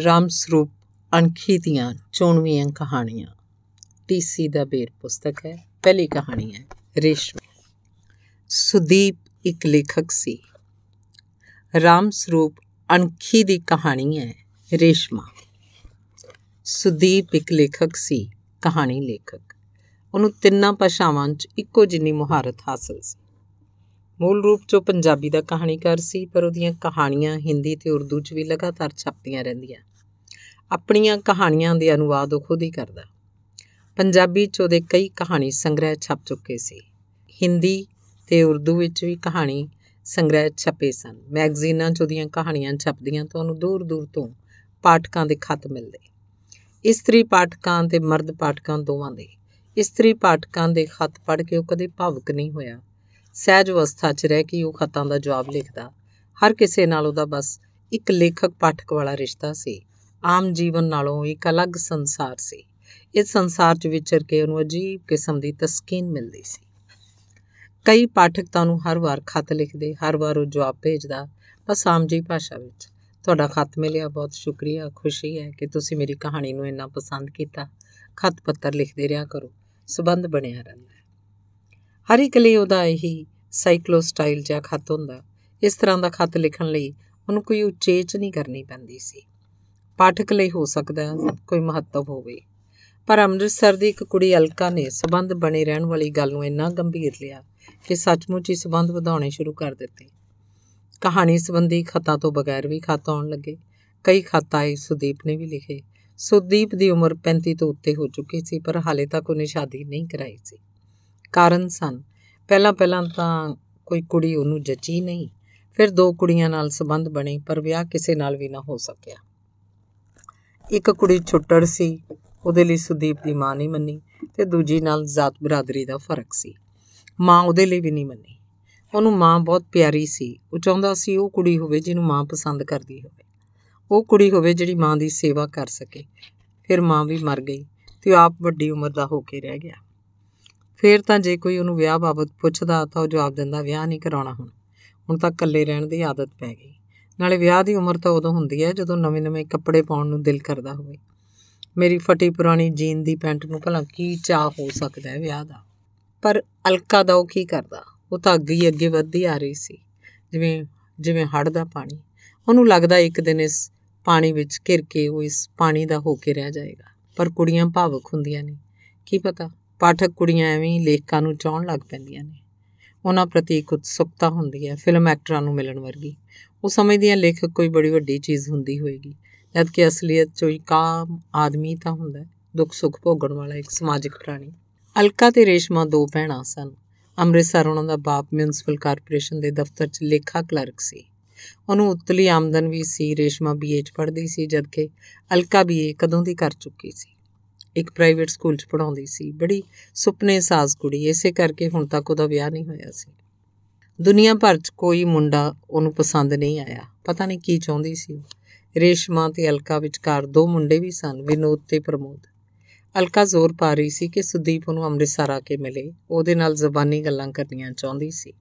ਰਾਮ ਸਰੂਪ ਅਣਖੀ ਦੀਆਂ ਚੋਣਵੀਆਂ ਕਹਾਣੀਆਂ ਟੀਸੀ ਦਾ ਬੇਰ ਪੁਸਤਕ ਹੈ ਪਹਿਲੀ ਕਹਾਣੀ ਹੈ ਰੇਸ਼ਮ ਸੁਦੀਪ ਇੱਕ ਲੇਖਕ ਸੀ ਰਾਮ ਸਰੂਪ ਅਣਖੀ ਦੀ ਕਹਾਣੀ ਹੈ ਰੇਸ਼ਮਾ ਸੁਦੀਪ ਇੱਕ ਲੇਖਕ ਸੀ ਕਹਾਣੀ ਲੇਖਕ ਉਹਨੂੰ ਤਿੰਨਾਂ ਭਾਸ਼ਾਵਾਂ 'ਚ ਇੱਕੋ ਜਿੰਨੀ ਮੁਹਾਰਤ ਹਾਸਲ ਸੀ ਮੂਲ ਰੂਪ 'ਚ ਪੰਜਾਬੀ ਦਾ ਕਹਾਣੀਕਾਰ ਸੀ ਪਰ ਉਹਦੀਆਂ ਕਹਾਣੀਆਂ ਹਿੰਦੀ ਤੇ ਉਰਦੂ 'ਚ ਵੀ ਲਗਾਤਾਰ ਛਪਦੀਆਂ ਰਹਿੰਦੀਆਂ ਆਪਣੀਆਂ ਕਹਾਣੀਆਂ ਦੇ ਅਨੁਵਾਦ ਉਹ ਖੁਦ ਹੀ ਕਰਦਾ ਪੰਜਾਬੀ 'ਚ ਉਹਦੇ ਕਈ ਕਹਾਣੀ ਸੰਗ੍ਰਹਿ ਛਪ ਚੁੱਕੇ ਸੀ ਹਿੰਦੀ ਤੇ ਉਰਦੂ ਵਿੱਚ ਵੀ ਕਹਾਣੀ ਸੰਗ੍ਰਹਿ ਛਪੇ ਸਨ ਮੈਗਜ਼ੀਨਾਂ 'ਚ ਉਹਦੀਆਂ ਕਹਾਣੀਆਂ ਛਪਦੀਆਂ ਤਾਂ ਉਹਨੂੰ ਦੂਰ-ਦੂਰ ਤੋਂ ਪਾਠਕਾਂ ਦੇ ਖਤ ਮਿਲਦੇ ਇਸਤਰੀ ਪਾਠਕਾਂ ਤੇ ਮਰਦ ਪਾਠਕਾਂ ਦੋਵਾਂ ਦੇ ਇਸਤਰੀ ਪਾਠਕਾਂ ਦੇ ਖਤ ਪੜ੍ਹ ਕੇ ਉਹ ਕਦੇ ਭਾਵਕ ਨਹੀਂ ਹੋਇਆ ਸਹਿਜ ਅਵਸਥਾ 'ਚ ਰਹਿ ਕੇ ਉਹ ਖਤਾਂ ਦਾ ਜਵਾਬ ਲਿਖਦਾ ਹਰ ਕਿਸੇ ਨਾਲ ਉਹਦਾ ਬਸ ਇੱਕ ਲੇਖਕ ਪਾਠਕ ਵਾਲਾ ਰਿਸ਼ਤਾ ਸੀ ਆਮ ਜੀਵਨ ਨਾਲੋਂ ਇੱਕ ਅਲੱਗ ਸੰਸਾਰ ਸੀ ਇਸ ਸੰਸਾਰ 'ਚ ਵਿਚਰ ਕੇ ਉਹਨੂੰ ਅਜੀਬ ਕਿਸਮ ਦੀ ਤਸਕੀਨ ਮਿਲਦੀ ਸੀ ਕਈ ਪਾਠਕ ਤਾਂ ਨੂੰ ਹਰ ਵਾਰ ਖਤ ਲਿਖਦੇ ਹਰ ਵਾਰ ਉਹ ਜਵਾਬ ਭੇਜਦਾ ਬਸ ਆਮ ਜੀ ਭਾਸ਼ਾ ਵਿੱਚ ਤੁਹਾਡਾ ਖਤ ਮਿਲਿਆ ਬਹੁਤ ਸ਼ੁਕਰੀਆ ਖੁਸ਼ੀ ਹੈ ਕਿ ਤੁਸੀਂ ਮੇਰੀ ਕਹਾਣੀ ਨੂੰ ਇੰਨਾ ਪਸੰਦ ਕੀਤਾ ਖਤ ਪੱਤਰ ਲਿਖਦੇ ਰਿਹਾ ਕਰੋ ਸਬੰਧ ਬਣਿਆ ਰਹਿੰਦਾ ਹਰ ਇੱਕ ਲਈ ਉਹਦਾ ਇਹੀ ਸਾਈਕਲੋਸਟਾਈਲ ਜਿਹਾ ਖੱਤ ਹੁੰਦਾ ਇਸ ਤਰ੍ਹਾਂ ਦਾ ਖਤ ਲਿਖਣ ਲਈ ਉਹਨੂੰ ਕੋਈ ਉਚੇਚ ਨਹੀਂ ਕਰਨੀ ਪੈਂਦੀ ਸੀ ਪਾਠਕ ਲਈ ਹੋ ਸਕਦਾ ਕੋਈ ਮਹੱਤਵ ਹੋਵੇ ਪਰ ਅੰਮ੍ਰਿਤਸਰ ਦੀ ਇੱਕ ਕੁੜੀ ਅਲਕਾ ਨੇ ਸਬੰਧ ਬਣੇ ਰਹਿਣ ਵਾਲੀ ਗੱਲ ਨੂੰ ਇੰਨਾ ਗੰਭੀਰ ਲਿਆ ਕਿ ਸੱਚਮੁੱਚ ਹੀ ਸਬੰਧ ਵਧਾਉਣੇ ਸ਼ੁਰੂ ਕਰ ਦਿੱਤੇ ਕਹਾਣੀ ਸੰਬੰਧੀ ਖਤਾ ਤੋਂ ਬਗੈਰ ਵੀ ਖਤ ਆਉਣ ਲੱਗੇ ਕਈ ਖਤ ਆਏ ਸੁਦੀਪ ਨੇ ਵੀ ਲਿਖੇ ਸੁਦੀਪ ਦੀ ਉਮਰ 35 ਤੋਂ ਉੱਤੇ ਹੋ ਚੁੱਕੀ ਸੀ ਪਰ ਹਾਲੇ ਤੱਕ ਉਹਨੇ ਸ਼ਾਦੀ ਨਹੀਂ ਕਰਾਈ ਸੀ ਕਾਰਨ ਸਨ ਪਹਿਲਾਂ ਪਹਿਲਾਂ ਤਾਂ ਕੋਈ ਕੁੜੀ ਉਹਨੂੰ ਜੱਚੀ ਨਹੀਂ ਫਿਰ ਦੋ ਕੁੜੀਆਂ ਨਾਲ ਸਬੰਧ ਬਣੇ ਪਰ ਵਿਆਹ ਕਿਸੇ ਨਾਲ ਵੀ ਨਾ ਹੋ ਸਕਿਆ ਇੱਕ ਕੁੜੀ ਛੁੱਟੜ ਸੀ ਉਹਦੇ ਲਈ ਸੁਦੀਪ ਦੀ ਮਾਂ ਨਹੀਂ ਮੰਨੀ ਤੇ ਦੂਜੀ ਨਾਲ ਜ਼ਾਤ ਬਰਾਦਰੀ ਦਾ ਫਰਕ ਸੀ ਮਾਂ ਉਹਦੇ ਲਈ ਵੀ ਨਹੀਂ ਮੰਨੀ ਉਹਨੂੰ ਮਾਂ ਬਹੁਤ ਪਿਆਰੀ ਸੀ ਉਹ ਚਾਹੁੰਦਾ ਸੀ ਉਹ ਕੁੜੀ ਹੋਵੇ ਜਿਹਨੂੰ ਮਾਂ ਪਸੰਦ ਕਰਦੀ ਹੋਵੇ ਉਹ ਕੁੜੀ ਹੋਵੇ ਜਿਹੜੀ ਮਾਂ ਦੀ ਸੇਵਾ ਕਰ ਸਕੇ ਫਿਰ ਮਾਂ ਵੀ ਮਰ ਗਈ ਤੇ ਆਪ ਵੱਡੀ ਉਮਰ ਦਾ ਹੋ ਕੇ ਰਹਿ ਗਿਆ ਫੇਰ ਤਾਂ ਜੇ ਕੋਈ ਉਹਨੂੰ ਵਿਆਹ ਬਾਬਤ ਪੁੱਛਦਾ ਤਾਂ ਉਹ ਜਵਾਬ ਦਿੰਦਾ ਵਿਆਹ ਨਹੀਂ ਕਰਾਉਣਾ ਹੁਣ ਹੁਣ ਤਾਂ ਇਕੱਲੇ ਰਹਿਣ ਦੀ ਆਦਤ ਪੈ ਗਈ ਨਾਲੇ ਵਿਆਹ ਦੀ ਉਮਰ ਤਾਂ ਉਦੋਂ ਹੁੰਦੀ ਹੈ ਜਦੋਂ ਨਵੇਂ-ਨਵੇਂ ਕੱਪੜੇ ਪਾਉਣ ਨੂੰ ਦਿਲ ਕਰਦਾ ਹੋਵੇ ਮੇਰੀ ਫਟੀ ਪੁਰਾਣੀ ਜੀਨ ਦੀ ਪੈਂਟ ਨੂੰ ਭਲਾ ਕੀ ਚਾਹ ਹੋ ਸਕਦਾ ਹੈ ਵਿਆਹ ਦਾ ਪਰ ਅਲਕਾ ਦਾ ਉਹ ਕੀ ਕਰਦਾ ਉਹ ਤਾਂ ਅੱਗੇ ਹੀ ਅੱਗੇ ਵੱਧਦੀ ਆ ਰਹੀ ਸੀ ਜਿਵੇਂ ਜਿਵੇਂ ਹੜ ਦਾ ਪਾਣੀ ਉਹਨੂੰ ਲੱਗਦਾ ਇੱਕ ਦਿਨ ਇਸ ਪਾਣੀ ਵਿੱਚ ਘਿਰ ਕੇ ਉਹ ਇਸ ਪਾਣੀ ਦਾ ਹੋ ਕੇ ਰਹਿ ਜਾਏਗਾ ਪਰ ਕੁੜੀਆਂ ਭਾਵਕ ਹੁੰਦੀਆਂ ਨੇ ਕੀ ਪਤਾ ਪਾਠਕ ਕੁੜੀਆਂ ਐਵੇਂ ਲੇਖਕਾਂ ਨੂੰ ਚਾਹਣ ਲੱਗ ਪੈਂਦੀਆਂ ਨੇ ਉਹਨਾਂ ਪ੍ਰਤੀ ਕੁਝ ਉਤਸੁਕਤਾ ਹੁੰਦੀ ਹੈ ਫਿਲਮ ਐਕਟਰਾਂ ਨੂੰ ਮਿਲਣ ਵਰਗੀ ਉਹ ਸਮਝਦੀਆਂ ਲੇਖਕ ਕੋਈ ਬੜੀ ਵੱਡੀ ਚੀਜ਼ ਹੁੰਦੀ ਹੋਵੇਗੀ ਜਦ ਕਿ ਅਸਲੀਅਤ 'ਚ ਕਾਮ ਆਦਮੀ ਤਾਂ ਹੁੰਦਾ ਦੁੱਖ ਸੁੱਖ ਭੋਗਣ ਵਾਲਾ ਇੱਕ ਸਮਾਜਿਕ ਪ੍ਰਾਣੀ ਅਲਕਾ ਤੇ ਰੇਸ਼ਮਾ ਦੋ ਭੈਣਾਂ ਸਨ ਅੰਮ੍ਰਿਤਸਰ ਉਹਨਾਂ ਦਾ ਬਾਪ ਮਿਊਨਿਸਪਲ ਕਾਰਪੋਰੇਸ਼ਨ ਦੇ ਦਫ਼ਤਰ 'ਚ ਲੇਖਾ ਕਲਰਕ ਸੀ ਉਹਨੂੰ ਉਤਲੀ ਆਮਦਨ ਵੀ ਸੀ ਰੇਸ਼ਮਾ ਬੀਏ 'ਚ ਪੜ੍ਹਦੀ ਸੀ ਜਦਕਿ ਅਲਕਾ ਬੀਏ ਕਦੋਂ ਦੀ ਕਰ ਚੁੱਕੀ ਸੀ ਇੱਕ ਪ੍ਰਾਈਵੇਟ ਸਕੂਲ 'ਚ ਪੜਾਉਂਦੀ ਸੀ ਬੜੀ ਸੁਪਨੇ ਸਾਜ਼ ਕੁੜੀ ਇਸੇ ਕਰਕੇ ਹੁਣ ਤੱਕ ਉਹਦਾ ਵਿਆਹ ਨਹੀਂ ਹੋਇਆ ਸੀ ਦੁਨੀਆ ਭਰ 'ਚ ਕੋਈ ਮੁੰਡਾ ਉਹਨੂੰ ਪਸੰਦ ਨਹੀਂ ਆਇਆ ਪਤਾ ਨਹੀਂ ਕੀ ਚਾਹੁੰਦੀ ਸੀ ਰੇਸ਼ਮਾ ਤੇ ਅਲਕਾ ਵਿਚਕਾਰ ਦੋ ਮੁੰਡੇ ਵੀ ਸਨ ਵਿਨੋਦ ਤੇ ਪ੍ਰਮੋਦ ਅਲਕਾ ਜ਼ੋਰ ਪਾ ਰਹੀ ਸੀ ਕਿ ਸੁਦੀਪ ਉਹਨੂੰ ਅੰਮ੍ਰਿਤਸਰ ਆ ਕੇ ਮਿਲੇ ਉਹਦੇ ਨਾਲ ਜ਼ਬਾਨੀ ਗੱਲਾਂ ਕਰਨੀਆਂ ਚਾਹੁੰਦੀ ਸੀ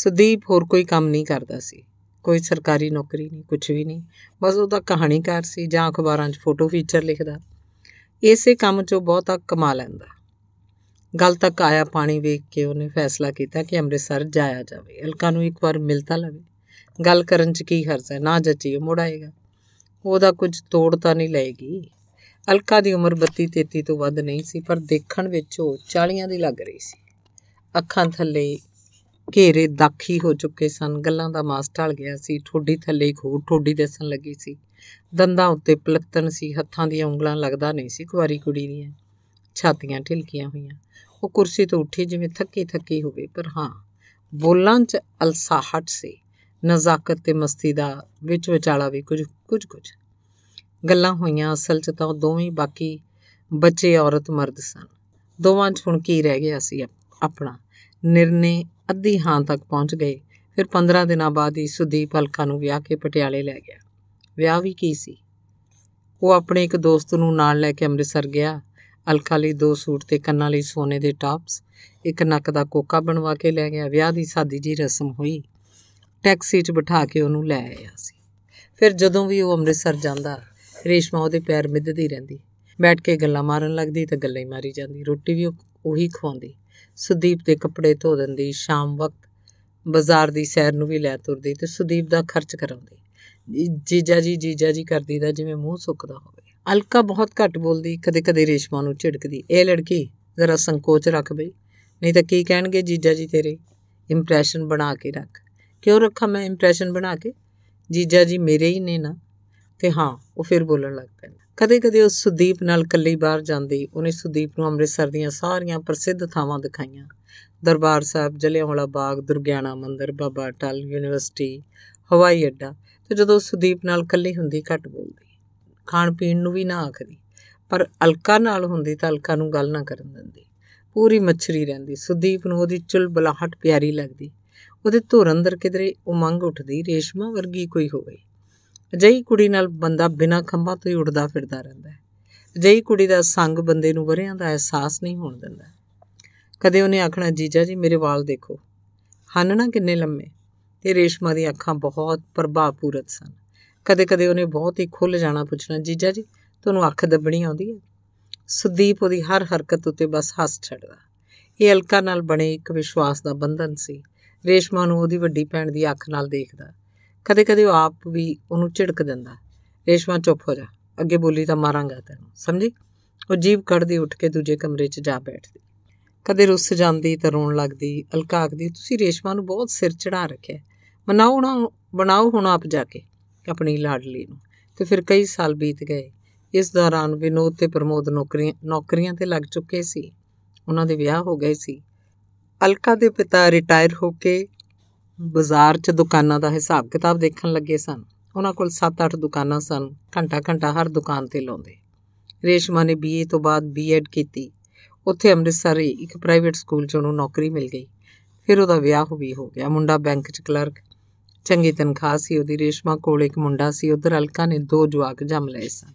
ਸੁਦੀਪ ਹੋਰ ਕੋਈ ਕੰਮ ਨਹੀਂ ਕਰਦਾ ਸੀ ਕੋਈ ਸਰਕਾਰੀ ਨੌਕਰੀ ਨਹੀਂ ਕੁਝ ਵੀ ਨਹੀਂ ਬਸ ਉਹਦਾ ਕਹਾਣੀਕਾਰ ਸੀ ਜਾਂ ਅਖਬਾਰਾਂ 'ਚ ਫੋਟੋ ਫੀਚਰ ਲਿਖਦਾ ਇਸੇ ਕੰਮ 'ਚੋਂ ਬਹੁਤਾ ਕਮਾ ਲੈਂਦਾ ਗੱਲ ਤੱਕ ਆਇਆ ਪਾਣੀ ਵੇਖ ਕੇ ਉਹਨੇ ਫੈਸਲਾ ਕੀਤਾ ਕਿ ਅੰਮ੍ਰਿਤਸਰ ਜਾਇਆ ਜਾਵੇ ਅਲਕਾ ਨੂੰ ਇੱਕ ਵਾਰ ਮਿਲਤਾ ਲਵੇ ਗੱਲ ਕਰਨ 'ਚ ਕੀ ਹਰਜ ਹੈ ਨਾ ਜੱਜੀ ਉਹ ਆਏਗਾ ਉਹਦਾ ਕੁਝ ਤੋੜ ਤਾਂ ਨਹੀਂ ਲਏਗੀ ਅਲਕਾ ਦੀ ਉਮਰ 32 33 ਤੋਂ ਵੱਧ ਨਹੀਂ ਸੀ ਪਰ ਦੇਖਣ ਵਿੱਚ ਉਹ 40ਾਂ ਦੀ ਲੱਗ ਰਹੀ ਸੀ ਅੱਖਾਂ ਥੱਲੇ ਘੇਰੇ ਦਾਖੀ ਹੋ ਚੁੱਕੇ ਸਨ ਗੱਲਾਂ ਦਾ ਮਾਸ ਢਲ ਗਿਆ ਸੀ ਠੋਡੀ ਥੱਲੇ ਇੱਕ ਹੋਰ ਠੋਡੀ ਦਿਸਣ ਲੱਗੀ ਸੀ ਦੰਦਾਂ ਉੱਤੇ ਪਲੱਤਣ ਸੀ ਹੱਥਾਂ ਦੀਆਂ ਉਂਗਲਾਂ ਲੱਗਦਾ ਨਹੀਂ ਸੀ ਕੁਵਾਰੀ ਕੁੜੀ ਦੀਆਂ ਛਾਤੀਆਂ ਢਿਲਕੀਆਂ ਹੋਈਆਂ ਉਹ ਕੁਰਸੀ ਤੋਂ ਉੱਠੀ ਜਿਵੇਂ ਥੱਕੀ ਥੱਕੀ ਹੋਵੇ ਪਰ ਹਾਂ ਬੋਲਾਂ 'ਚ ਅਲਸਾਹਟ ਸੀ ਨਜ਼ਾਕਤ ਤੇ ਮਸਤੀ ਦਾ ਵਿੱਚ ਵਿਚਾਲਾ ਵੀ ਕੁਝ ਕੁਝ ਕੁਝ ਗੱਲਾਂ ਹੋਈਆਂ ਅਸਲ 'ਚ ਤਾਂ ਦੋਵੇਂ ਬਾਕੀ ਬੱਚੇ ਔਰਤ ਮਰਦ ਸਨ ਦੋਵਾਂ 'ਚ ਹੁਣ ਕੀ ਰਹਿ ਗਿਆ ਸੀ ਆਪਣਾ ਨਿਰਨੇ ਅੱਧੀ ਹਾਂ ਤੱਕ ਪਹੁੰਚ ਗਏ ਫਿਰ 15 ਦਿਨਾਂ ਬਾਅਦ ਹੀ ਸੁਦੀਪ ਹਲਕਾ ਨੂੰ ਵਿਆਹ ਕੇ ਪਟਿਆਲੇ ਲੈ ਗਿਆ ਵਿਆਹ ਵੀ ਕੀ ਸੀ ਉਹ ਆਪਣੇ ਇੱਕ ਦੋਸਤ ਨੂੰ ਨਾਲ ਲੈ ਕੇ ਅੰਮ੍ਰਿਤਸਰ ਗਿਆ ਅਲਕਾ ਲਈ ਦੋ ਸੂਟ ਤੇ ਕੰਨਾਂ ਲਈ ਸੋਨੇ ਦੇ ਟਾਪਸ ਇੱਕ ਨੱਕ ਦਾ ਕੋਕਾ ਬਣਵਾ ਕੇ ਲੈ ਗਿਆ ਵਿਆਹ ਦੀ ਸਾਦੀ ਜੀ ਰਸਮ ਹੋਈ ਟੈਕਸੀ 'ਚ ਬਿਠਾ ਕੇ ਉਹਨੂੰ ਲੈ ਆਇਆ ਸੀ ਫਿਰ ਜਦੋਂ ਵੀ ਉਹ ਅੰਮ੍ਰਿਤਸਰ ਜਾਂਦਾ ਰੇਸ਼ਮਾ ਉਹਦੇ ਪੈਰ ਮਿੱਧਦੀ ਰਹਿੰਦੀ ਬੈਠ ਕੇ ਗੱਲਾਂ ਮਾਰਨ ਲੱਗਦੀ ਤਾਂ ਗੱਲਾਂ ਹੀ ਮਾਰੀ ਜਾਂਦੀ ਰੋਟੀ ਵੀ ਉਹ ਉਹੀ ਖਵਾਉਂਦੀ ਸੁਦੀਪ ਦੇ ਕੱਪੜੇ ਧੋ ਦਿੰਦੀ ਸ਼ਾਮ ਵਕਤ ਬਾਜ਼ਾਰ ਦੀ ਸੈਰ ਨੂੰ ਵੀ ਲੈ ਤੁਰਦੀ ਤੇ ਸੁਦੀਪ ਦਾ ਖਰਚ ਕਰਾਉਂਦੀ ਜੀਜਾ ਜੀ ਜੀਜਾ ਜੀ ਕਰਦੀ ਦਾ ਜਿਵੇਂ ਮੂੰਹ ਸੁੱਕਦਾ ਹੋਵੇ ਅਲਕਾ ਬਹੁਤ ਘੱਟ ਬੋਲਦੀ ਕਦੇ-ਕਦੇ ਰੇਸ਼ਮਾ ਨੂੰ ਝਿੜਕਦੀ ਇਹ ਲੜਕੀ ਜ਼ਰਾ ਸੰਕੋਚ ਰੱਖ ਬਈ ਨਹੀਂ ਤਾਂ ਕੀ ਕਹਿਣਗੇ ਜੀਜਾ ਜੀ ਤੇਰੇ ਇੰਪ੍ਰੈਸ਼ਨ ਬਣਾ ਕੇ ਰੱਖ ਕਿਉਂ ਰੱਖਾਂ ਮੈਂ ਇੰਪ੍ਰੈਸ਼ਨ ਬਣਾ ਕੇ ਜੀਜਾ ਜੀ ਮੇਰੇ ਹੀ ਨੇ ਨਾ ਤੇ ਹਾਂ ਉਹ ਫਿਰ ਬੋਲਣ ਲੱਗ ਪੈਂਦਾ ਕਦੇ-ਕਦੇ ਉਹ ਸੁਦੀਪ ਨਾਲ ਇਕੱਲੀ ਬਾਹਰ ਜਾਂਦੀ ਉਹਨੇ ਸੁਦੀਪ ਨੂੰ ਅੰਮ੍ਰਿਤਸਰ ਦੀਆਂ ਸਾਰੀਆਂ ਪ੍ਰਸਿੱਧ ਥਾਵਾਂ ਦਿਖਾਈਆਂ ਦਰਬਾਰ ਸਾਹਿਬ ਜਲਿਆਂਵਾਲਾ ਬਾਗ ਦੁਰਗਿਆਣਾ ਮੰਦਿਰ ਬਾਬਾ ਟਲ ਯੂਨੀਵਰਸਿਟੀ ਹਵਾਈ ਅੱਡਾ ਤੇ ਜਦੋਂ ਸੁਦੀਪ ਨਾਲ ਇਕੱਲੀ ਹੁੰਦੀ ਘੱਟ ਬੋਲਦੀ ਖਾਣ ਪੀਣ ਨੂੰ ਵੀ ਨਾ ਆਖਦੀ ਪਰ ਅਲਕਾ ਨਾਲ ਹੁੰਦੀ ਤਾਂ ਅਲਕਾ ਨੂੰ ਗੱਲ ਨਾ ਕਰਨ ਦਿੰਦੀ ਪੂਰੀ ਮੱਛਰੀ ਰਹਿੰਦੀ ਸੁਦੀਪ ਨੂੰ ਉਹਦੀ ਚੁਲਬਲਾਹਟ ਪਿਆਰੀ ਲੱਗਦੀ ਉਹਦੇ ਧੁਰ ਅੰਦਰ ਕਿਦਰੇ ਉਮੰਗ ਉੱਠਦੀ ਰੇਸ਼ਮਾ ਵਰਗੀ ਕੋਈ ਹੋਵੇ ਅਜਿਹੀ ਕੁੜੀ ਨਾਲ ਬੰਦਾ ਬਿਨਾਂ ਖੰਭਾਂ ਤੋਂ ਹੀ ਉੱਡਦਾ ਫਿਰਦਾ ਰਹਿੰਦਾ ਹੈ ਅਜਿਹੀ ਕੁੜੀ ਦਾ ਸੰਗ ਬੰਦੇ ਨੂੰ ਵਰਿਆਂ ਦਾ ਅਹਿਸਾਸ ਨਹੀਂ ਹੋਣ ਦਿੰਦਾ ਕਦੇ ਉਹਨੇ ਆਖਣਾ ਜੀਜਾ ਜੀ ਮੇਰੇ ਵਾਲ ਦੇਖੋ ਹਨ ਨਾ ਕਿੰਨੇ ਲੰਮੇ ਤੇ ਰੇਸ਼ਮਾ ਦੀਆਂ ਅੱਖਾਂ ਬਹੁਤ ਪ੍ਰਭਾਵਪੂਰਤ ਸਨ ਕਦੇ-ਕਦੇ ਉਹਨੇ ਬਹੁਤ ਹੀ ਖੁੱਲ ਜਾਣਾ ਪੁੱਛਣਾ ਜੀਜਾ ਜੀ ਤੁਹਾਨੂੰ ਅੱਖ ਦੱਬਣੀ ਆਉਂਦੀ ਹੈ ਸੁਦੀਪ ਉਹਦੀ ਹਰ ਹਰਕਤ ਉੱਤੇ ਬਸ ਹੱਸ ਛੱਡਦਾ ਇਹ ਅਲਕਾ ਨਾਲ ਬਣੇ ਇੱਕ ਵਿਸ਼ਵਾਸ ਦਾ ਬੰਧਨ ਸੀ ਰੇਸ਼ਮਾ ਨੂੰ ਉਹਦੀ ਵੱਡੀ ਭੈਣ ਦੀ ਅੱਖ ਨਾਲ ਦੇਖਦਾ ਕਦੇ-ਕਦੇ ਉਹ ਆਪ ਵੀ ਉਹਨੂੰ ਝਿੜਕ ਦਿੰਦਾ ਰੇਸ਼ਮਾ ਚੁੱਪ ਹੋ ਜਾ ਅੱਗੇ ਬੋਲੀ ਤਾਂ ਮਾਰਾਂਗਾ ਤੈਨੂੰ ਸਮਝੀ ਉਹ ਜੀਬ ਕੱਢਦੀ ਉੱਠ ਕੇ ਦੂਜੇ ਕਮਰੇ 'ਚ ਜਾ ਬੈਠਦੀ ਕਦੇ ਰੁੱਸ ਜਾਂਦੀ ਤਾਂ ਰੋਣ ਲੱਗਦੀ ਅਲਕਾ ਤੁਸੀਂ ਰੇਸ਼ਮਾ ਨੂੰ ਬਹੁਤ ਸਿਰ ਚੜਾ ਰੱਖਿਆ ਮਨਾਓ ਨਾ ਬਣਾਓ ਹੁਣ ਆਪ ਜਾ ਕੇ ਆਪਣੀ ਲਾਡਲੀ ਨੂੰ ਤੇ ਫਿਰ ਕਈ ਸਾਲ ਬੀਤ ਗਏ ਇਸ ਦੌਰਾਨ ਵਿਨੋਦ ਤੇ ਪ੍ਰਮੋਦ ਨੌਕਰੀਆਂ ਨੌਕਰੀਆਂ ਤੇ ਲੱਗ ਚੁੱਕੇ ਸੀ ਉਹਨਾਂ ਦੇ ਵਿਆਹ ਹੋ ਗਏ ਸੀ ਅਲਕਾ ਦੇ ਪਿਤਾ ਰਿਟਾਇਰ ਹੋ ਕੇ ਬਾਜ਼ਾਰ 'ਚ ਦੁਕਾਨਾਂ ਦਾ ਹਿਸਾਬ ਕਿਤਾਬ ਦੇਖਣ ਲੱਗੇ ਸਨ ਉਹਨਾਂ ਕੋਲ 7-8 ਦੁਕਾਨਾਂ ਸਨ ਘੰਟਾ-ਘੰਟਾ ਹਰ ਦੁਕਾਨ ਤੇ ਲਾਉਂਦੇ ਰੇਸ਼ਮਾ ਨੇ ਬੀਏ ਤੋਂ ਬਾਅਦ ਬੀਐਡ ਕੀਤੀ ਉੱਥੇ ਅੰਮ੍ਰਿਤਸਰ ਇੱਕ ਪ੍ਰਾਈਵੇਟ ਸਕੂਲ 'ਚ ਉਹਨੂੰ ਨੌਕਰੀ ਮਿਲ ਗਈ ਫਿਰ ਉਹਦਾ ਵਿਆਹ ਵੀ ਹੋ ਗਿਆ ਮੁੰਡਾ ਬੈਂਕ 'ਚ ਕਲਰਕ ਚੰਗੀ ਤਨਖਾਹ ਸੀ ਉਹਦੀ ਰੇਸ਼ਮਾ ਕੋਲ ਇੱਕ ਮੁੰਡਾ ਸੀ ਉਧਰ ਅਲਕਾ ਨੇ ਦੋ ਜਵਾਕ ਜੰਮ ਲਏ ਸਨ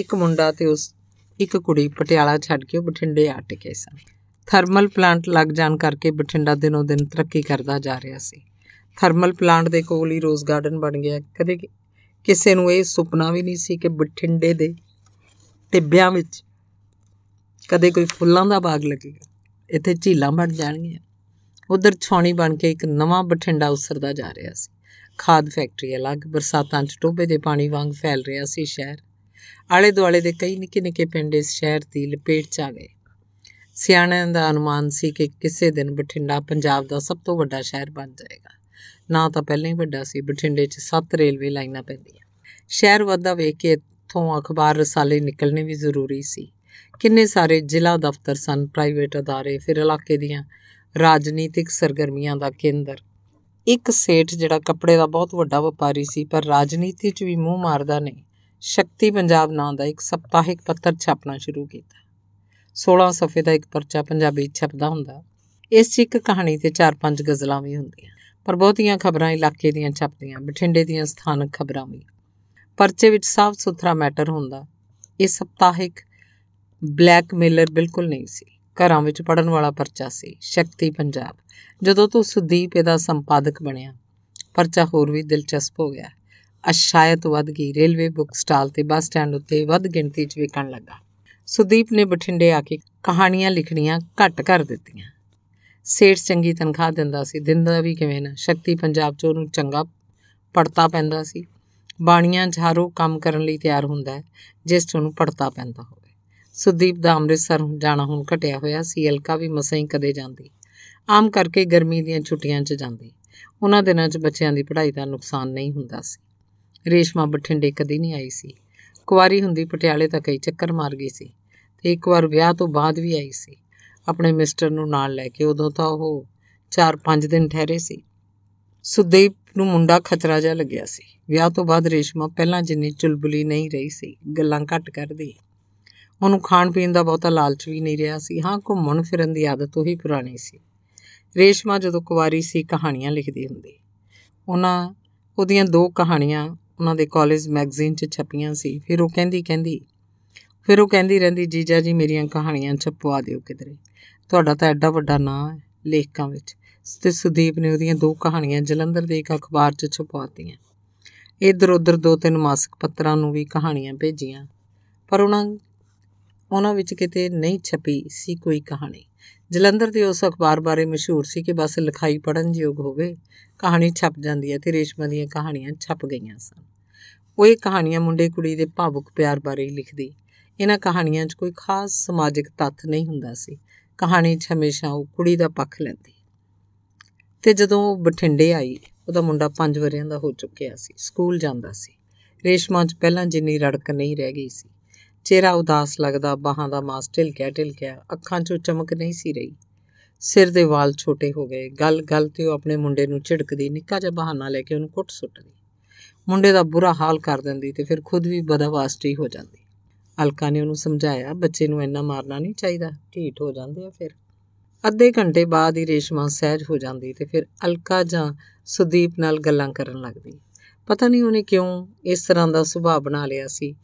ਇੱਕ ਮੁੰਡਾ ਤੇ ਉਸ ਇੱਕ ਕੁੜੀ ਪਟਿਆਲਾ ਛੱਡ ਕੇ ਬਠਿੰਡੇ ਆ ਟਿਕੇ ਸਨ ਥਰਮਲ ਪਲਾਂਟ ਲੱਗ ਜਾਣ ਕਰਕੇ ਬਠਿੰਡਾ ਦਿਨੋਂ ਦਿਨ ਤਰੱਕੀ ਕਰਦਾ ਜਾ ਰਿਹਾ ਸੀ ਥਰਮਲ ਪਲਾਂਟ ਦੇ ਕੋਲ ਹੀ ਰੋਜ਼ ਗਾਰਡਨ ਬਣ ਗਿਆ ਕਦੇ ਕਿਸੇ ਨੂੰ ਇਹ ਸੁਪਨਾ ਵੀ ਨਹੀਂ ਸੀ ਕਿ ਬਠਿੰਡੇ ਦੇ ਟਿੱਬਿਆਂ ਵਿੱਚ ਕਦੇ ਕੋਈ ਫੁੱਲਾਂ ਦਾ ਬਾਗ ਲੱਗੇਗਾ ਇੱਥੇ ਝੀਲਾਂ ਬਣ ਜਾਣਗੀਆਂ ਉਧਰ ਛੌਣੀ ਬਣ ਕੇ ਇੱਕ ਨਵਾਂ ਬਠਿੰਡਾ ਉਸਰਦਾ ਜਾ ਰਿਹਾ ਸੀ ਖਾਦ ਫੈਕਟਰੀ ਅਲੱਗ ਬਰਸਾਤਾਂ 'ਚ ਟੋਬੇ ਦੇ ਪਾਣੀ ਵਾਂਗ ਫੈਲ ਰਿਹਾ ਸੀ ਸ਼ਹਿਰ ਆਲੇ ਦੁਆਲੇ ਦੇ ਕਈ ਨਿੱਕੇ ਨਿੱਕੇ ਪਿੰਡ ਇਸ ਸ਼ਹਿਰ ਦੀ ਲਪੇਟ 'ਚ ਆ ਗਏ ਸਿਆਣਿਆਂ ਦਾ ਅਨੁਮਾਨ ਸੀ ਕਿ ਕਿਸੇ ਦਿਨ ਬਠਿੰਡਾ ਪੰਜਾਬ ਦਾ ਸਭ ਤੋਂ ਵੱਡਾ ਸ਼ਹਿਰ ਬਣ ਜਾਏਗਾ ਨਾ ਤਾਂ ਪਹਿਲਾਂ ਹੀ ਵੱਡਾ ਸੀ ਬਠਿੰਡੇ 'ਚ 7 ਰੇਲਵੇ ਲਾਈਨਾਂ ਪੈਂਦੀਆਂ ਸ਼ਹਿਰ ਵੱਧਾ ਵੇਖ ਕੇ ਇੱਥੋਂ ਅਖਬਾਰ ਰਸਾਲੇ ਨਿਕਲਣੇ ਵੀ ਜ਼ਰੂਰੀ ਸੀ ਕਿੰਨੇ ਸਾਰੇ ਜ਼ਿਲ੍ਹਾ ਦਫ਼ਤਰ ਸਨ ਪ੍ਰਾਈਵੇਟ ਅਦਾਰੇ ਫਿਰ ਇਲਾਕੇ ਦੀਆਂ ਰਾਜਨੀਤਿਕ ਸਰਗਰਮੀਆਂ ਦਾ ਕੇਂਦਰ ਇੱਕ ਸੇਠ ਜਿਹੜਾ ਕੱਪੜੇ ਦਾ ਬਹੁਤ ਵੱਡਾ ਵਪਾਰੀ ਸੀ ਪਰ ਰਾਜਨੀਤੀ 'ਚ ਵੀ ਮੂੰਹ ਮਾਰਦਾ ਨਹੀਂ ਸ਼ਕਤੀ ਪੰਜਾਬ ਨਾਂ ਦਾ ਇੱਕ ਸਪਤਾਹਿਕ ਪੱਤਰ ਛਾਪਣਾ ਸ਼ੁਰੂ ਕੀਤਾ 16 ਸਫ਼ੇ ਦਾ ਇੱਕ ਪਰਚਾ ਪੰਜਾਬੀ ਛਪਦਾ ਹੁੰਦਾ ਇਸ 'ਚ ਇੱਕ ਕਹਾਣੀ ਤੇ 4-5 ਗਜ਼ਲਾਂ ਵੀ ਹੁੰਦੀਆਂ ਪਰ ਬਹੁਤੀਆਂ ਖਬਰਾਂ ਇਲਾਕੇ ਦੀਆਂ ਛਪਦੀਆਂ ਬਠਿੰਡੇ ਦੀਆਂ ਸਥਾਨਕ ਖਬਰਾਂ ਵੀ ਪਰਚੇ ਵਿੱਚ ਸਾਫ਼ ਸੁਥਰਾ ਮੈਟਰ ਹੁੰਦਾ ਇਹ ਸਪਤਾਹਿਕ ਬਲੈਕਮੇਲਰ ਬਿਲਕੁਲ ਨਹੀਂ ਸੀ ਘਰਾਂ ਵਿੱਚ ਪੜਨ ਵਾਲਾ ਪਰਚਾ ਸੀ ਸ਼ਕਤੀ ਪੰਜਾਬ ਜਦੋਂ ਤੋਂ ਸੁਦੀਪ ਇਹਦਾ ਸੰਪਾਦਕ ਬਣਿਆ ਪਰਚਾ ਹੋਰ ਵੀ ਦਿਲਚਸਪ ਹੋ ਗਿਆ ਅਸ਼ਾਇਤ ਵਧ ਗਈ ਰੇਲਵੇ ਬੁੱਕ ਸਟਾਲ ਤੇ ਬੱਸ ਸਟੈਂਡ ਉੱਤੇ ਵੱਧ ਗਿਣਤੀ 'ਚ ਵਿਕਣ ਲੱਗਾ ਸੁਦੀਪ ਨੇ ਬਠਿੰਡੇ ਆ ਕੇ ਕਹਾਣੀਆਂ ਲਿਖਣੀਆਂ ਘੱਟ ਕਰ ਦਿੱਤੀਆਂ ਸੇਠ ਚੰਗੀ ਤਨਖਾਹ ਦਿੰਦਾ ਸੀ ਦਿੰਦਾ ਵੀ ਕਿਵੇਂ ਨਾ ਸ਼ਕਤੀ ਪੰਜਾਬ 'ਚ ਉਹਨੂੰ ਚੰਗਾ ਪੜਤਾ ਪੈਂਦਾ ਸੀ ਬਾਣੀਆਂ ਝਾਰੂ ਕੰਮ ਕਰਨ ਲਈ ਤਿਆਰ ਹੁੰਦਾ ਹੈ ਜਿਸ ਤੋਂ ਉਹਨੂੰ ਪੜਤਾ ਪੈਂਦਾ ਹੋਵੇ ਸੁਦੀਪ ਦਾ ਅੰਮ੍ਰਿਤਸਰ ਜਾਣਾ ਹੁਣ ਘਟਿਆ ਹੋਇਆ ਸੀ ਅਲਕਾ ਵੀ ਮਸਾਂ ਹੀ ਕਦੇ ਜਾਂਦੀ ਆਮ ਕਰਕੇ ਗਰਮੀ ਦੀਆਂ ਛੁੱਟੀਆਂ 'ਚ ਜਾਂਦੀ ਉਹਨਾਂ ਦਿਨਾਂ 'ਚ ਬੱਚਿਆਂ ਦੀ ਪੜ੍ਹਾਈ ਦਾ ਨੁਕਸਾਨ ਨਹੀਂ ਹੁੰਦਾ ਸੀ ਰੇਸ਼ਮਾ ਬਠਿੰਡੇ ਕਦੀ ਨਹੀਂ ਆਈ ਸੀ ਕੁਵਾਰੀ ਹੁੰਦੀ ਪਟਿਆਲੇ ਤਾਂ ਕਈ ਚੱਕਰ ਮਾਰ ਗਈ ਸੀ ਤੇ ਇੱਕ ਵਾਰ ਵਿਆਹ ਤੋਂ ਬਾਅਦ ਵੀ ਆਈ ਸੀ ਆਪਣੇ ਮਿਸਟਰ ਨੂੰ ਨਾਲ ਲੈ ਕੇ ਉਦੋਂ ਤਾਂ ਉਹ 4-5 ਦਿਨ ਠਹਿਰੇ ਸੀ ਸੁਦੇਪ ਨੂੰ ਮੁੰਡਾ ਖਤਰਾ ਜਿਹਾ ਲੱਗਿਆ ਸੀ ਵਿਆਹ ਤੋਂ ਬਾਅਦ ਰੇਸ਼ਮਾ ਪਹਿਲਾਂ ਜਿੰਨੀ ਚੁਲਬੁਲੀ ਨਹੀਂ ਰਹੀ ਸੀ ਗੱਲਾਂ ਘੱਟ ਕਰਦੀ ਉਹਨੂੰ ਖਾਣ ਪੀਣ ਦਾ ਬਹੁਤਾ ਲਾਲਚ ਵੀ ਨਹੀਂ ਰਿਹਾ ਸੀ ਹਾਂ ਘੁੰਮਣ ਫਿਰਨ ਦੀ ਆਦਤ ਉਹੀ ਪੁਰਾਣੀ ਸੀ ਰੇਸ਼ਮਾ ਜਦੋਂ ਕੁਵਾਰੀ ਸੀ ਕਹਾਣੀਆਂ ਲਿਖਦੀ ਹੁੰਦੀ ਉਹਨਾਂ ਉਹਦੀਆਂ ਦੋ ਕਹਾਣੀਆਂ ਉਹਨਾਂ ਦੇ ਕਾਲਜ ਮੈਗਜ਼ੀਨ 'ਚ ਛਪੀਆਂ ਸੀ ਫਿਰ ਉਹ ਕਹਿੰਦੀ ਕਹਿੰਦੀ ਫਿਰ ਉਹ ਕਹਿੰਦੀ ਰਹਿੰਦੀ ਜੀਜਾ ਜੀ ਮੇਰੀਆਂ ਕਹਾਣੀਆਂ ਛਪਵਾ ਦਿਓ ਕਿਧਰੇ ਤੁਹਾਡਾ ਤਾਂ ਐਡਾ ਵੱਡਾ ਨਾਂ ਹੈ ਲੇਖਕਾਂ ਵਿੱਚ ਤੇ ਸੁਦੀਪ ਨੇ ਉਹਦੀਆਂ ਦੋ ਕਹਾਣੀਆਂ ਜਲੰਧਰ ਦੇ ਇੱਕ ਅਖਬਾਰ 'ਚ ਛਪਵਾਤੀਆਂ ਇਧਰ ਉਧਰ ਦੋ ਤਿੰਨ ਮਾਸਿਕ ਪੱਤਰਾਂ ਨੂੰ ਵੀ ਕਹਾਣੀਆਂ ਭੇਜੀਆਂ ਪਰ ਉਹਨਾਂ ਉਹਨਾਂ ਵਿੱਚ ਕਿਤੇ ਨਹੀਂ ਛਪੀ ਸੀ ਕੋਈ ਕਹਾਣੀ ਜਲੰਧਰ ਦੇ ਉਸ ਅਖਬਾਰ ਬਾਰੇ ਮਸ਼ਹੂਰ ਸੀ ਕਿ ਬਸ ਲਿਖਾਈ ਪੜਨ ਯੋਗ ਹੋਵੇ ਕਹਾਣੀ ਛਪ ਜਾਂਦੀ ਹੈ ਤੇ ਰੇਸ਼ਮਾਂ ਦੀਆਂ ਕਹਾਣੀਆਂ ਛਪ ਗਈਆਂ ਸਨ ਉਹ ਇਹ ਕਹਾਣੀਆਂ ਮੁੰਡੇ ਕੁੜੀ ਦੇ ਭਾਵੁਕ ਪਿਆਰ ਬਾਰੇ ਲਿਖਦੀ ਇਹਨਾਂ ਕਹਾਣੀਆਂ 'ਚ ਕੋਈ ਖਾਸ ਸਮਾਜਿਕ ਤੱਥ ਨਹੀਂ ਹੁੰਦਾ ਸੀ ਕਹਾਣੀ 'ਚ ਹਮੇਸ਼ਾ ਉਹ ਕੁੜੀ ਦਾ ਪੱਖ ਲੈਂਦੀ ਤੇ ਜਦੋਂ ਉਹ ਬਠਿੰਡੇ ਆਈ ਉਹਦਾ ਮੁੰਡਾ 5 ਵਰਿਆਂ ਦਾ ਹੋ ਚੁੱਕਿਆ ਸੀ ਸਕੂਲ ਜਾਂਦਾ ਸੀ ਰੇਸ਼ਮਾਂ 'ਚ ਪਹਿਲਾਂ ਜਿੰਨੀ ਰੜਕ ਨਹੀਂ ਰਹਿ ਗਈ ਸੀ ਚਿਹਰਾ ਉਦਾਸ ਲੱਗਦਾ ਬਾਹਾਂ ਦਾ ਮਾਸ ਢਿਲ ਗਿਆ ਢਿਲ ਗਿਆ ਅੱਖਾਂ 'ਚੋਂ ਚਮਕ ਨਹੀਂ ਸੀ ਰਹੀ ਸਿਰ ਦੇ ਵਾਲ ਛੋਟੇ ਹੋ ਗਏ ਗੱਲ ਗੱਲ ਤੇ ਉਹ ਆਪਣੇ ਮੁੰਡੇ ਨੂੰ ਝਿੜਕਦੀ ਨਿੱਕਾ ਜਿਹਾ ਬਹਾਨਾ ਲੈ ਕੇ ਉਹਨੂੰ ਕੁੱਟ ਸੁੱਟਦੀ ਮੁੰਡੇ ਦਾ ਬੁਰਾ ਹਾਲ ਕਰ ਦਿੰਦੀ ਤੇ ਫਿਰ ਖੁਦ ਵੀ ਬਦਵਾਸਤੀ ਹੋ ਜਾਂਦੀ ਅਲਕਾ ਨੇ ਉਹਨੂੰ ਸਮਝਾਇਆ ਬੱਚੇ ਨੂੰ ਇੰਨਾ ਮਾਰਨਾ ਨਹੀਂ ਚਾਹੀਦਾ ਢੀਠ ਹੋ ਜਾਂਦੇ ਆ ਫਿਰ ਅੱਧੇ ਘੰਟੇ ਬਾਅਦ ਹੀ ਰੇਸ਼ਮਾ ਸਹਿਜ ਹੋ ਜਾਂਦੀ ਤੇ ਫਿਰ ਅਲਕਾ ਜਾਂ ਸੁਦੀਪ ਨਾਲ ਗੱਲਾਂ ਕਰਨ ਲੱਗਦੀ ਪਤਾ ਨਹੀਂ ਉਹਨੇ ਕਿਉਂ ਇਸ ਤਰ੍ਹਾਂ ਦਾ ਸੁਭਾਅ ਬਣਾ ਲਿਆ ਸੀ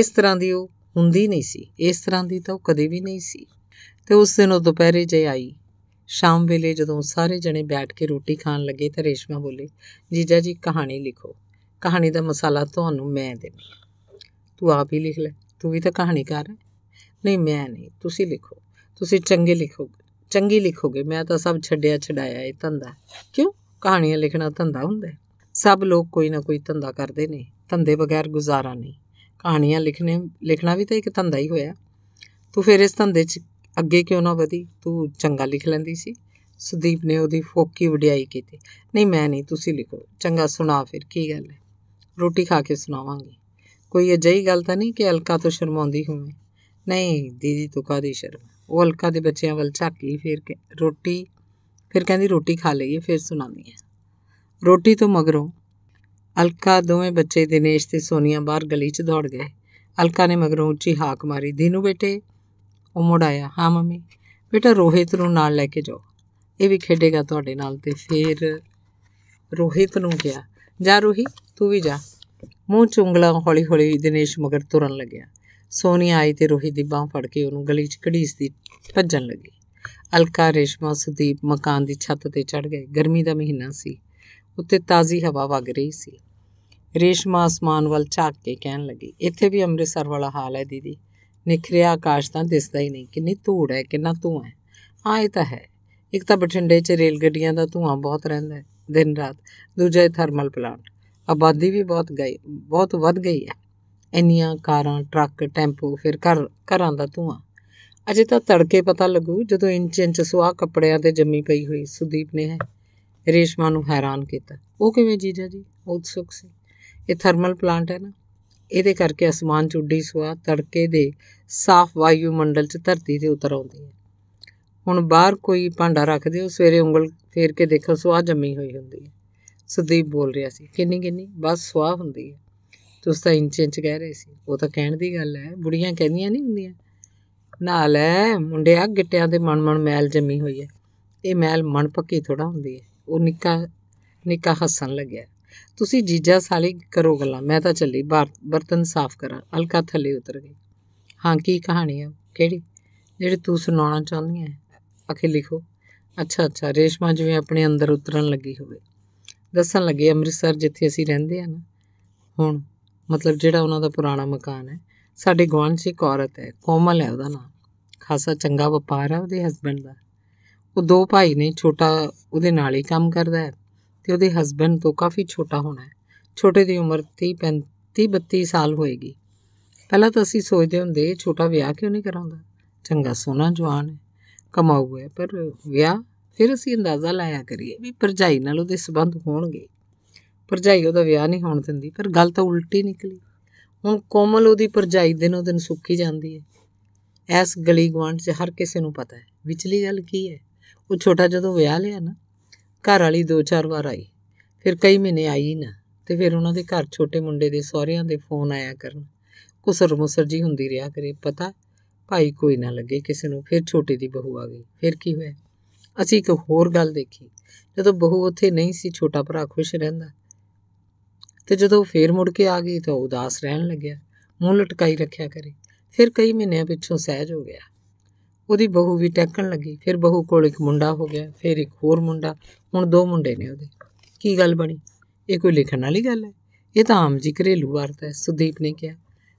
ਇਸ ਤਰ੍ਹਾਂ ਦੀ ਉਹ ਹੁੰਦੀ ਨਹੀਂ ਸੀ ਇਸ ਤਰ੍ਹਾਂ ਦੀ ਤਾਂ ਉਹ ਕਦੇ ਵੀ ਨਹੀਂ ਸੀ ਤੇ ਉਸ ਦਿਨ ਉਹ ਦੁਪਹਿਰੇ ਜੇ ਆਈ ਸ਼ਾਮ ਵੇਲੇ ਜਦੋਂ ਸਾਰੇ ਜਣੇ ਬੈਠ ਕੇ ਰੋਟੀ ਖਾਣ ਲੱਗੇ ਤਾਂ ਰੇਸ਼ਮਾ ਬੋਲੇ ਜੀਜਾ ਜੀ ਕਹਾਣੀ ਲਿਖੋ ਕਹਾਣੀ ਦਾ ਮਸਾਲਾ ਤੁਹਾਨੂੰ ਮੈਂ ਦੇਣੀ ਤੂੰ ਆਪ ਹੀ ਲਿਖ ਲੈ ਤੂੰ ਵੀ ਤਾਂ ਕਹਾਣੀਕਾਰ ਹੈ ਨਹੀਂ ਮੈਂ ਨਹੀਂ ਤੁਸੀਂ ਲਿਖੋ ਤੁਸੀਂ ਚੰਗੇ ਲਿਖੋਗੇ ਚੰਗੀ ਲਿਖੋਗੇ ਮੈਂ ਤਾਂ ਸਭ ਛੱਡਿਆ ਛਡਾਇਆ ਇਹ ਧੰਦਾ ਕਿਉਂ ਕਹਾਣੀਆਂ ਲਿਖਣਾ ਧੰਦਾ ਹੁੰਦਾ ਸਭ ਲੋਕ ਕੋਈ ਨਾ ਕੋਈ ਧੰਦਾ ਕਰਦੇ ਨੇ ਧੰਦੇ ਬਗੈਰ ਗੁਜ਼ਾਰਾ ਨਹੀਂ ਕਹਾਣੀਆਂ ਲਿਖਣੇ ਲਿਖਣਾ ਵੀ ਤਾਂ ਇੱਕ ਧੰਦਾ ਹੀ ਹੋਇਆ ਤੂੰ ਫਿਰ ਇਸ ਧੰਦੇ 'ਚ ਅੱਗੇ ਕਿਉਂ ਨਾ ਵਧੀ ਤੂੰ ਚੰਗਾ ਲਿਖ ਲੈਂਦੀ ਸੀ ਸੁਦੀਪ ਨੇ ਉਹਦੀ ਫੋਕੀ ਵਡਿਆਈ ਕੀਤੀ ਨਹੀਂ ਮੈਂ ਨਹੀਂ ਤੁਸੀਂ ਲਿਖੋ ਚੰਗਾ ਸੁਣਾ ਫਿਰ ਕੀ ਗੱਲ ਹੈ ਰੋਟੀ ਖਾ ਕੇ ਸੁਣਾਵਾਂਗੀ ਕੋਈ ਅਜਿਹੀ ਗੱਲ ਤਾਂ ਨਹੀਂ ਕਿ ਅਲਕਾ ਤੋਂ ਸ਼ਰਮਾਉਂਦੀ ਹੋਵੇ ਨਹੀਂ ਦੀਦੀ ਤੂੰ ਕਾਦੀ ਸ਼ਰਮ ਉਹ ਅਲਕਾ ਦੇ ਬੱਚਿਆਂ ਵੱਲ ਝਾਕੀ ਫਿਰ ਰੋਟੀ ਫਿਰ ਕਹਿੰਦੀ ਰੋਟੀ ਖਾ ਲਈਏ ਫਿਰ ਸੁਣਾਉਂਦੀ ਹੈ ਰੋਟੀ ਤੋਂ ਮਗਰੋਂ ਅਲਕਾ ਦੋਵੇਂ ਬੱਚੇ ਦਿਨੇਸ਼ ਤੇ ਸੋਨੀਆ ਬਾਹਰ ਗਲੀ 'ਚ ਦੌੜ ਗਏ ਅਲਕਾ ਨੇ ਮਗਰੋਂ ਉੱਚੀ ਹਾਕ ਮਾਰੀ ਦੀਨੂ ਬੇਟੇ ਉਹ ਮੁੜ ਆਇਆ ਹਾਂ ਮੰਮੀ ਬੇਟਾ ਰੋਹਿਤ ਨੂੰ ਨਾਲ ਲੈ ਕੇ ਜਾਓ ਇਹ ਵੀ ਖੇਡੇਗਾ ਤੁਹਾਡੇ ਨਾਲ ਤੇ ਫਿਰ ਰੋਹਿਤ ਨੂੰ ਗਿਆ ਜਾ ਰੋਹੀ ਤੂੰ ਵੀ ਜਾ ਮੂੰਹ ਚ ਹੌਲੀ-ਹੌਲੀ ਦਿਨੇਸ਼ ਮਗਰ ਤੁਰਨ ਲੱਗਿਆ ਸੋਨੀਆ ਆਈ ਤੇ ਰੋਹੀ ਦੀ ਬਾਹ ਫੜ ਕੇ ਉਹਨੂੰ ਗਲੀ 'ਚ ਘੜੀਸਦੀ ਭੱਜਣ ਲੱਗੀ ਅਲਕਾ ਰੇਸ਼ਮਾ ਸੁਦੀਪ ਮਕਾਨ ਦੀ ਛੱਤ ਤੇ ਚੜ ਗਏ ਗਰਮੀ ਦਾ ਮਹੀਨਾ ਸੀ ਉੱਤੇ ਤਾਜ਼ੀ ਹਵਾ ਵਗ ਰਹੀ ਸੀ ਰੇਸ਼ਮਾ ਅਸਮਾਨ ਵੱਲ ਝਾਕ ਕੇ ਕਹਿਣ ਲੱਗੀ ਇੱਥੇ ਵੀ ਅੰਮ੍ਰਿਤਸਰ ਵਾਲਾ ਹਾਲ ਹੈ ਦੀਦੀ ਨਿਖਰਿਆ ਆਕਾਸ਼ ਤਾਂ ਦਿਸਦਾ ਹੀ ਨਹੀਂ ਕਿੰਨੀ ਧੂੜ ਹੈ ਕਿੰਨਾ ਧੂਆਂ ਹੈ ਹਾਂ ਇਹ ਤਾਂ ਹੈ ਇੱਕ ਤਾਂ ਬਠਿੰਡੇ 'ਚ ਰੇਲ ਗੱਡੀਆਂ ਦਾ ਧੂਆਂ ਬਹੁਤ ਰਹਿੰਦਾ ਹੈ ਦਿਨ ਰਾਤ ਦੂਜਾ ਥਰਮਲ ਪਲਾਂਟ ਆਬਾਦੀ ਵੀ ਬਹੁਤ ਗਈ ਬਹੁਤ ਵੱਧ ਗਈ ਹੈ ਇੰਨੀਆਂ ਕਾਰਾਂ ਟਰੱਕ ਟੈਂਪੂ ਫਿਰ ਘਰ ਘਰਾਂ ਦਾ ਧੂਆਂ ਅਜੇ ਤਾਂ ਤੜਕੇ ਪਤਾ ਲੱਗੂ ਜਦੋਂ ਇੰਚ ਇੰਚ ਸੁਆਹ ਕੱਪੜਿਆਂ ਤੇ ਜੰਮੀ ਪਈ ਹੋਈ ਸੁਦੀਪ ਨੇ ਹੈ ਰੇਸ਼ਮਾ ਨੂੰ ਹੈਰਾਨ ਕੀਤਾ ਉਹ ਕਿਵੇਂ ਜੀਜਾ ਜੀ ਉਤਸੁਕ ਸੀ ਇਹ ਥਰਮਲ ਪਲਾਂਟ ਹੈ ਨਾ ਇਹਦੇ ਕਰਕੇ ਅਸਮਾਨ 'ਚ ਉੱਡੀ ਸੁਆਹ ਤੜਕੇ ਦੇ ਸਾਫ਼ ਵਾਯੂ ਮੰਡਲ 'ਚ ਧਰਤੀ ਤੇ ਉਤਰ ਆਉਂਦੀ ਹੈ ਹੁਣ ਬਾਹਰ ਕੋਈ ਭਾਂਡਾ ਰੱਖ ਦਿਓ ਸਵੇਰੇ ਉਂਗਲ ਫੇਰ ਕੇ ਦੇਖੋ ਸੁਆਹ ਜੰਮੀ ਹੋਈ ਹੁੰਦੀ ਹੈ ਸਦੀਪ ਬੋਲ ਰਿਹਾ ਸੀ ਕਿੰਨੀ ਕਿੰਨੀ ਬਸ ਸਵਾਹ ਹੁੰਦੀ ਹੈ ਤੁਸੀਂ ਤਾਂ ਇੰਚ ਇੰਚ ਕਹਿ ਰਹੇ ਸੀ ਉਹ ਤਾਂ ਕਹਿਣ ਦੀ ਗੱਲ ਹੈ ਬੁੜੀਆਂ ਕਹਿੰਦੀਆਂ ਨਹੀਂ ਹੁੰਦੀਆਂ ਨਾ ਲੈ ਮੁੰਡਿਆ ਗਿੱਟਿਆਂ ਦੇ ਮਨ ਮਨ ਮੈਲ ਜੰਮੀ ਹੋਈ ਹੈ ਇਹ ਮੈਲ ਮਨ ਪੱਕੀ ਥੋੜਾ ਹੁੰਦੀ ਹੈ ਉਹ ਨਿੱਕਾ ਨਿੱਕਾ ਹੱਸਣ ਲੱਗਿਆ ਤੁਸੀਂ ਜੀਜਾ ਸਾਲੀ ਕਰੋ ਗੱਲਾਂ ਮੈਂ ਤਾਂ ਚੱਲੀ ਬਰਤਨ ਸਾਫ਼ ਕਰਾਂ ਅਲਕਾ ਥੱਲੇ ਉਤਰ ਗਈ ਹਾਂ ਕੀ ਕਹਾਣੀ ਹੈ ਕਿਹੜੀ ਜਿਹੜੀ ਤੂੰ ਸੁਣਾਉਣਾ ਚਾਹੁੰਦੀ ਹੈ ਆਖੇ ਲਿਖੋ ਅੱਛਾ ਅੱਛਾ ਰੇਸ਼ਮਾ ਜਿਵੇਂ ਆਪਣੇ ਅੰਦਰ ਉਤਰਨ ਲੱਗੀ ਹੋਵੇ ਦੱਸਣ ਲੱਗੇ ਅੰਮ੍ਰਿਤਸਰ ਜਿੱਥੇ ਅਸੀਂ ਰਹਿੰਦੇ ਆ ਨਾ ਹੁਣ ਮਤਲਬ ਜਿਹੜਾ ਉਹਨਾਂ ਦਾ ਪੁਰਾਣਾ ਮਕਾਨ ਹੈ ਸਾਡੇ ਗਵਾਂਢ 'ਚ ਇੱਕ ਔਰਤ ਹੈ ਕੋਮਲ ਹੈ ਉਹਦਾ ਨਾਮ ਖਾਸਾ ਚੰਗਾ ਵਪਾਰ ਹੈ ਉਹਦੇ ਹਸਬੰਡ ਦਾ ਉਹ ਦੋ ਭਾਈ ਨੇ ਛੋਟਾ ਉਹਦੇ ਨਾਲ ਹੀ ਕੰਮ ਕਰਦਾ ਹੈ ਤੇ ਉਹਦੇ ਹਸਬੰਡ ਤੋਂ ਕਾਫੀ ਛੋਟਾ ਹੋਣਾ ਹੈ ਛੋਟੇ ਦੀ ਉਮਰ 30 35 32 ਸਾਲ ਹੋਏਗੀ ਪਹਿਲਾਂ ਤਾਂ ਅਸੀਂ ਸੋਚਦੇ ਹੁੰਦੇ ਛੋਟਾ ਵਿਆਹ ਕਿਉਂ ਨਹੀਂ ਕਰਾਉਂਦਾ ਚੰਗਾ ਸੋਨਾ ਜਵਾਨ ਹੈ ਕਮਾਊ ਹੈ ਪਰ ਵਿਆਹ ਫਿਰ ਅਸੀਂ ਅੰਦਾਜ਼ਾ ਲਾਇਆ ਕਰੀਏ ਵੀ ਪਰਜਾਈ ਨਾਲ ਉਹਦੇ ਸਬੰਧ ਹੋਣਗੇ ਪਰਜਾਈ ਉਹਦਾ ਵਿਆਹ ਨਹੀਂ ਹੋਣ ਦਿੰਦੀ ਪਰ ਗੱਲ ਤਾਂ ਉਲਟੀ ਨਿਕਲੀ ਹੁਣ ਕੋਮਲ ਉਹਦੀ ਪਰਜਾਈ ਦਿਨੋਂ ਦਿਨ ਸੁੱਕੀ ਜਾਂਦੀ ਹੈ ਐਸ ਗਲੀ ਗਵਾਂਡ 'ਚ ਹਰ ਕਿਸੇ ਨੂੰ ਪਤਾ ਹੈ ਵਿਚਲੀ ਗੱਲ ਕੀ ਹੈ ਉਹ ਛੋਟਾ ਜਦੋਂ ਵਿਆਹ ਲਿਆ ਨਾ ਘਰ ਵਾਲੀ ਦੋ ਚਾਰ ਵਾਰ ਆਈ ਫਿਰ ਕਈ ਮਹੀਨੇ ਆਈ ਨਾ ਤੇ ਫਿਰ ਉਹਨਾਂ ਦੇ ਘਰ ਛੋਟੇ ਮੁੰਡੇ ਦੇ ਸਹੁਰਿਆਂ ਦੇ ਫੋਨ ਆਇਆ ਕਰਨ ਕੁਸਰ ਮੁਸਰ ਜੀ ਹੁੰਦੀ ਰਿਹਾ ਕਰੇ ਪਤਾ ਭਾਈ ਕੋਈ ਨਾ ਲੱਗੇ ਕਿਸੇ ਨੂੰ ਫਿਰ ਛੋਟੇ ਦੀ ਬਹੂ ਆ ਗਈ ਫਿਰ ਕੀ ਹੋਇਆ ਅਸੀਂ ਇੱਕ ਹੋਰ ਗੱਲ ਦੇਖੀ ਜਦੋਂ ਬਹੂ ਉੱਥੇ ਨਹੀਂ ਸੀ ਛੋਟਾ ਭਰਾ ਖੁਸ਼ ਰਹਿੰਦਾ ਤੇ ਜਦੋਂ ਫੇਰ ਮੁੜ ਕੇ ਆ ਗਈ ਤਾਂ ਉਦਾਸ ਰਹਿਣ ਲੱਗਿਆ ਮੂੰਹ ਲਟਕਾਈ ਰੱਖਿਆ ਕਰੇ ਫਿਰ ਕਈ ਮਹੀਨਿਆਂ ਪਿੱਛੋਂ ਸਹਿਜ ਹੋ ਗਿਆ ਉਹਦੀ ਬਹੂ ਵੀ ਟੈਕਣ ਲੱਗੀ ਫਿਰ ਬਹੂ ਕੋਲ ਇੱਕ ਮੁੰਡਾ ਹੋ ਗਿਆ ਫਿਰ ਇੱਕ ਹੋਰ ਮੁੰਡਾ ਹੁਣ ਦੋ ਮੁੰਡੇ ਨੇ ਉਹਦੇ ਕੀ ਗੱਲ ਬਣੀ ਇਹ ਕੋਈ ਲਿਖਣ ਵਾਲੀ ਗੱਲ ਹੈ ਇਹ ਤਾਂ ਆਮ ਜੀ ਘਰੇਲੂ ਵਾਰਤਾ ਹੈ ਸੁਦੀਪ ਨੇ ਕਿਹਾ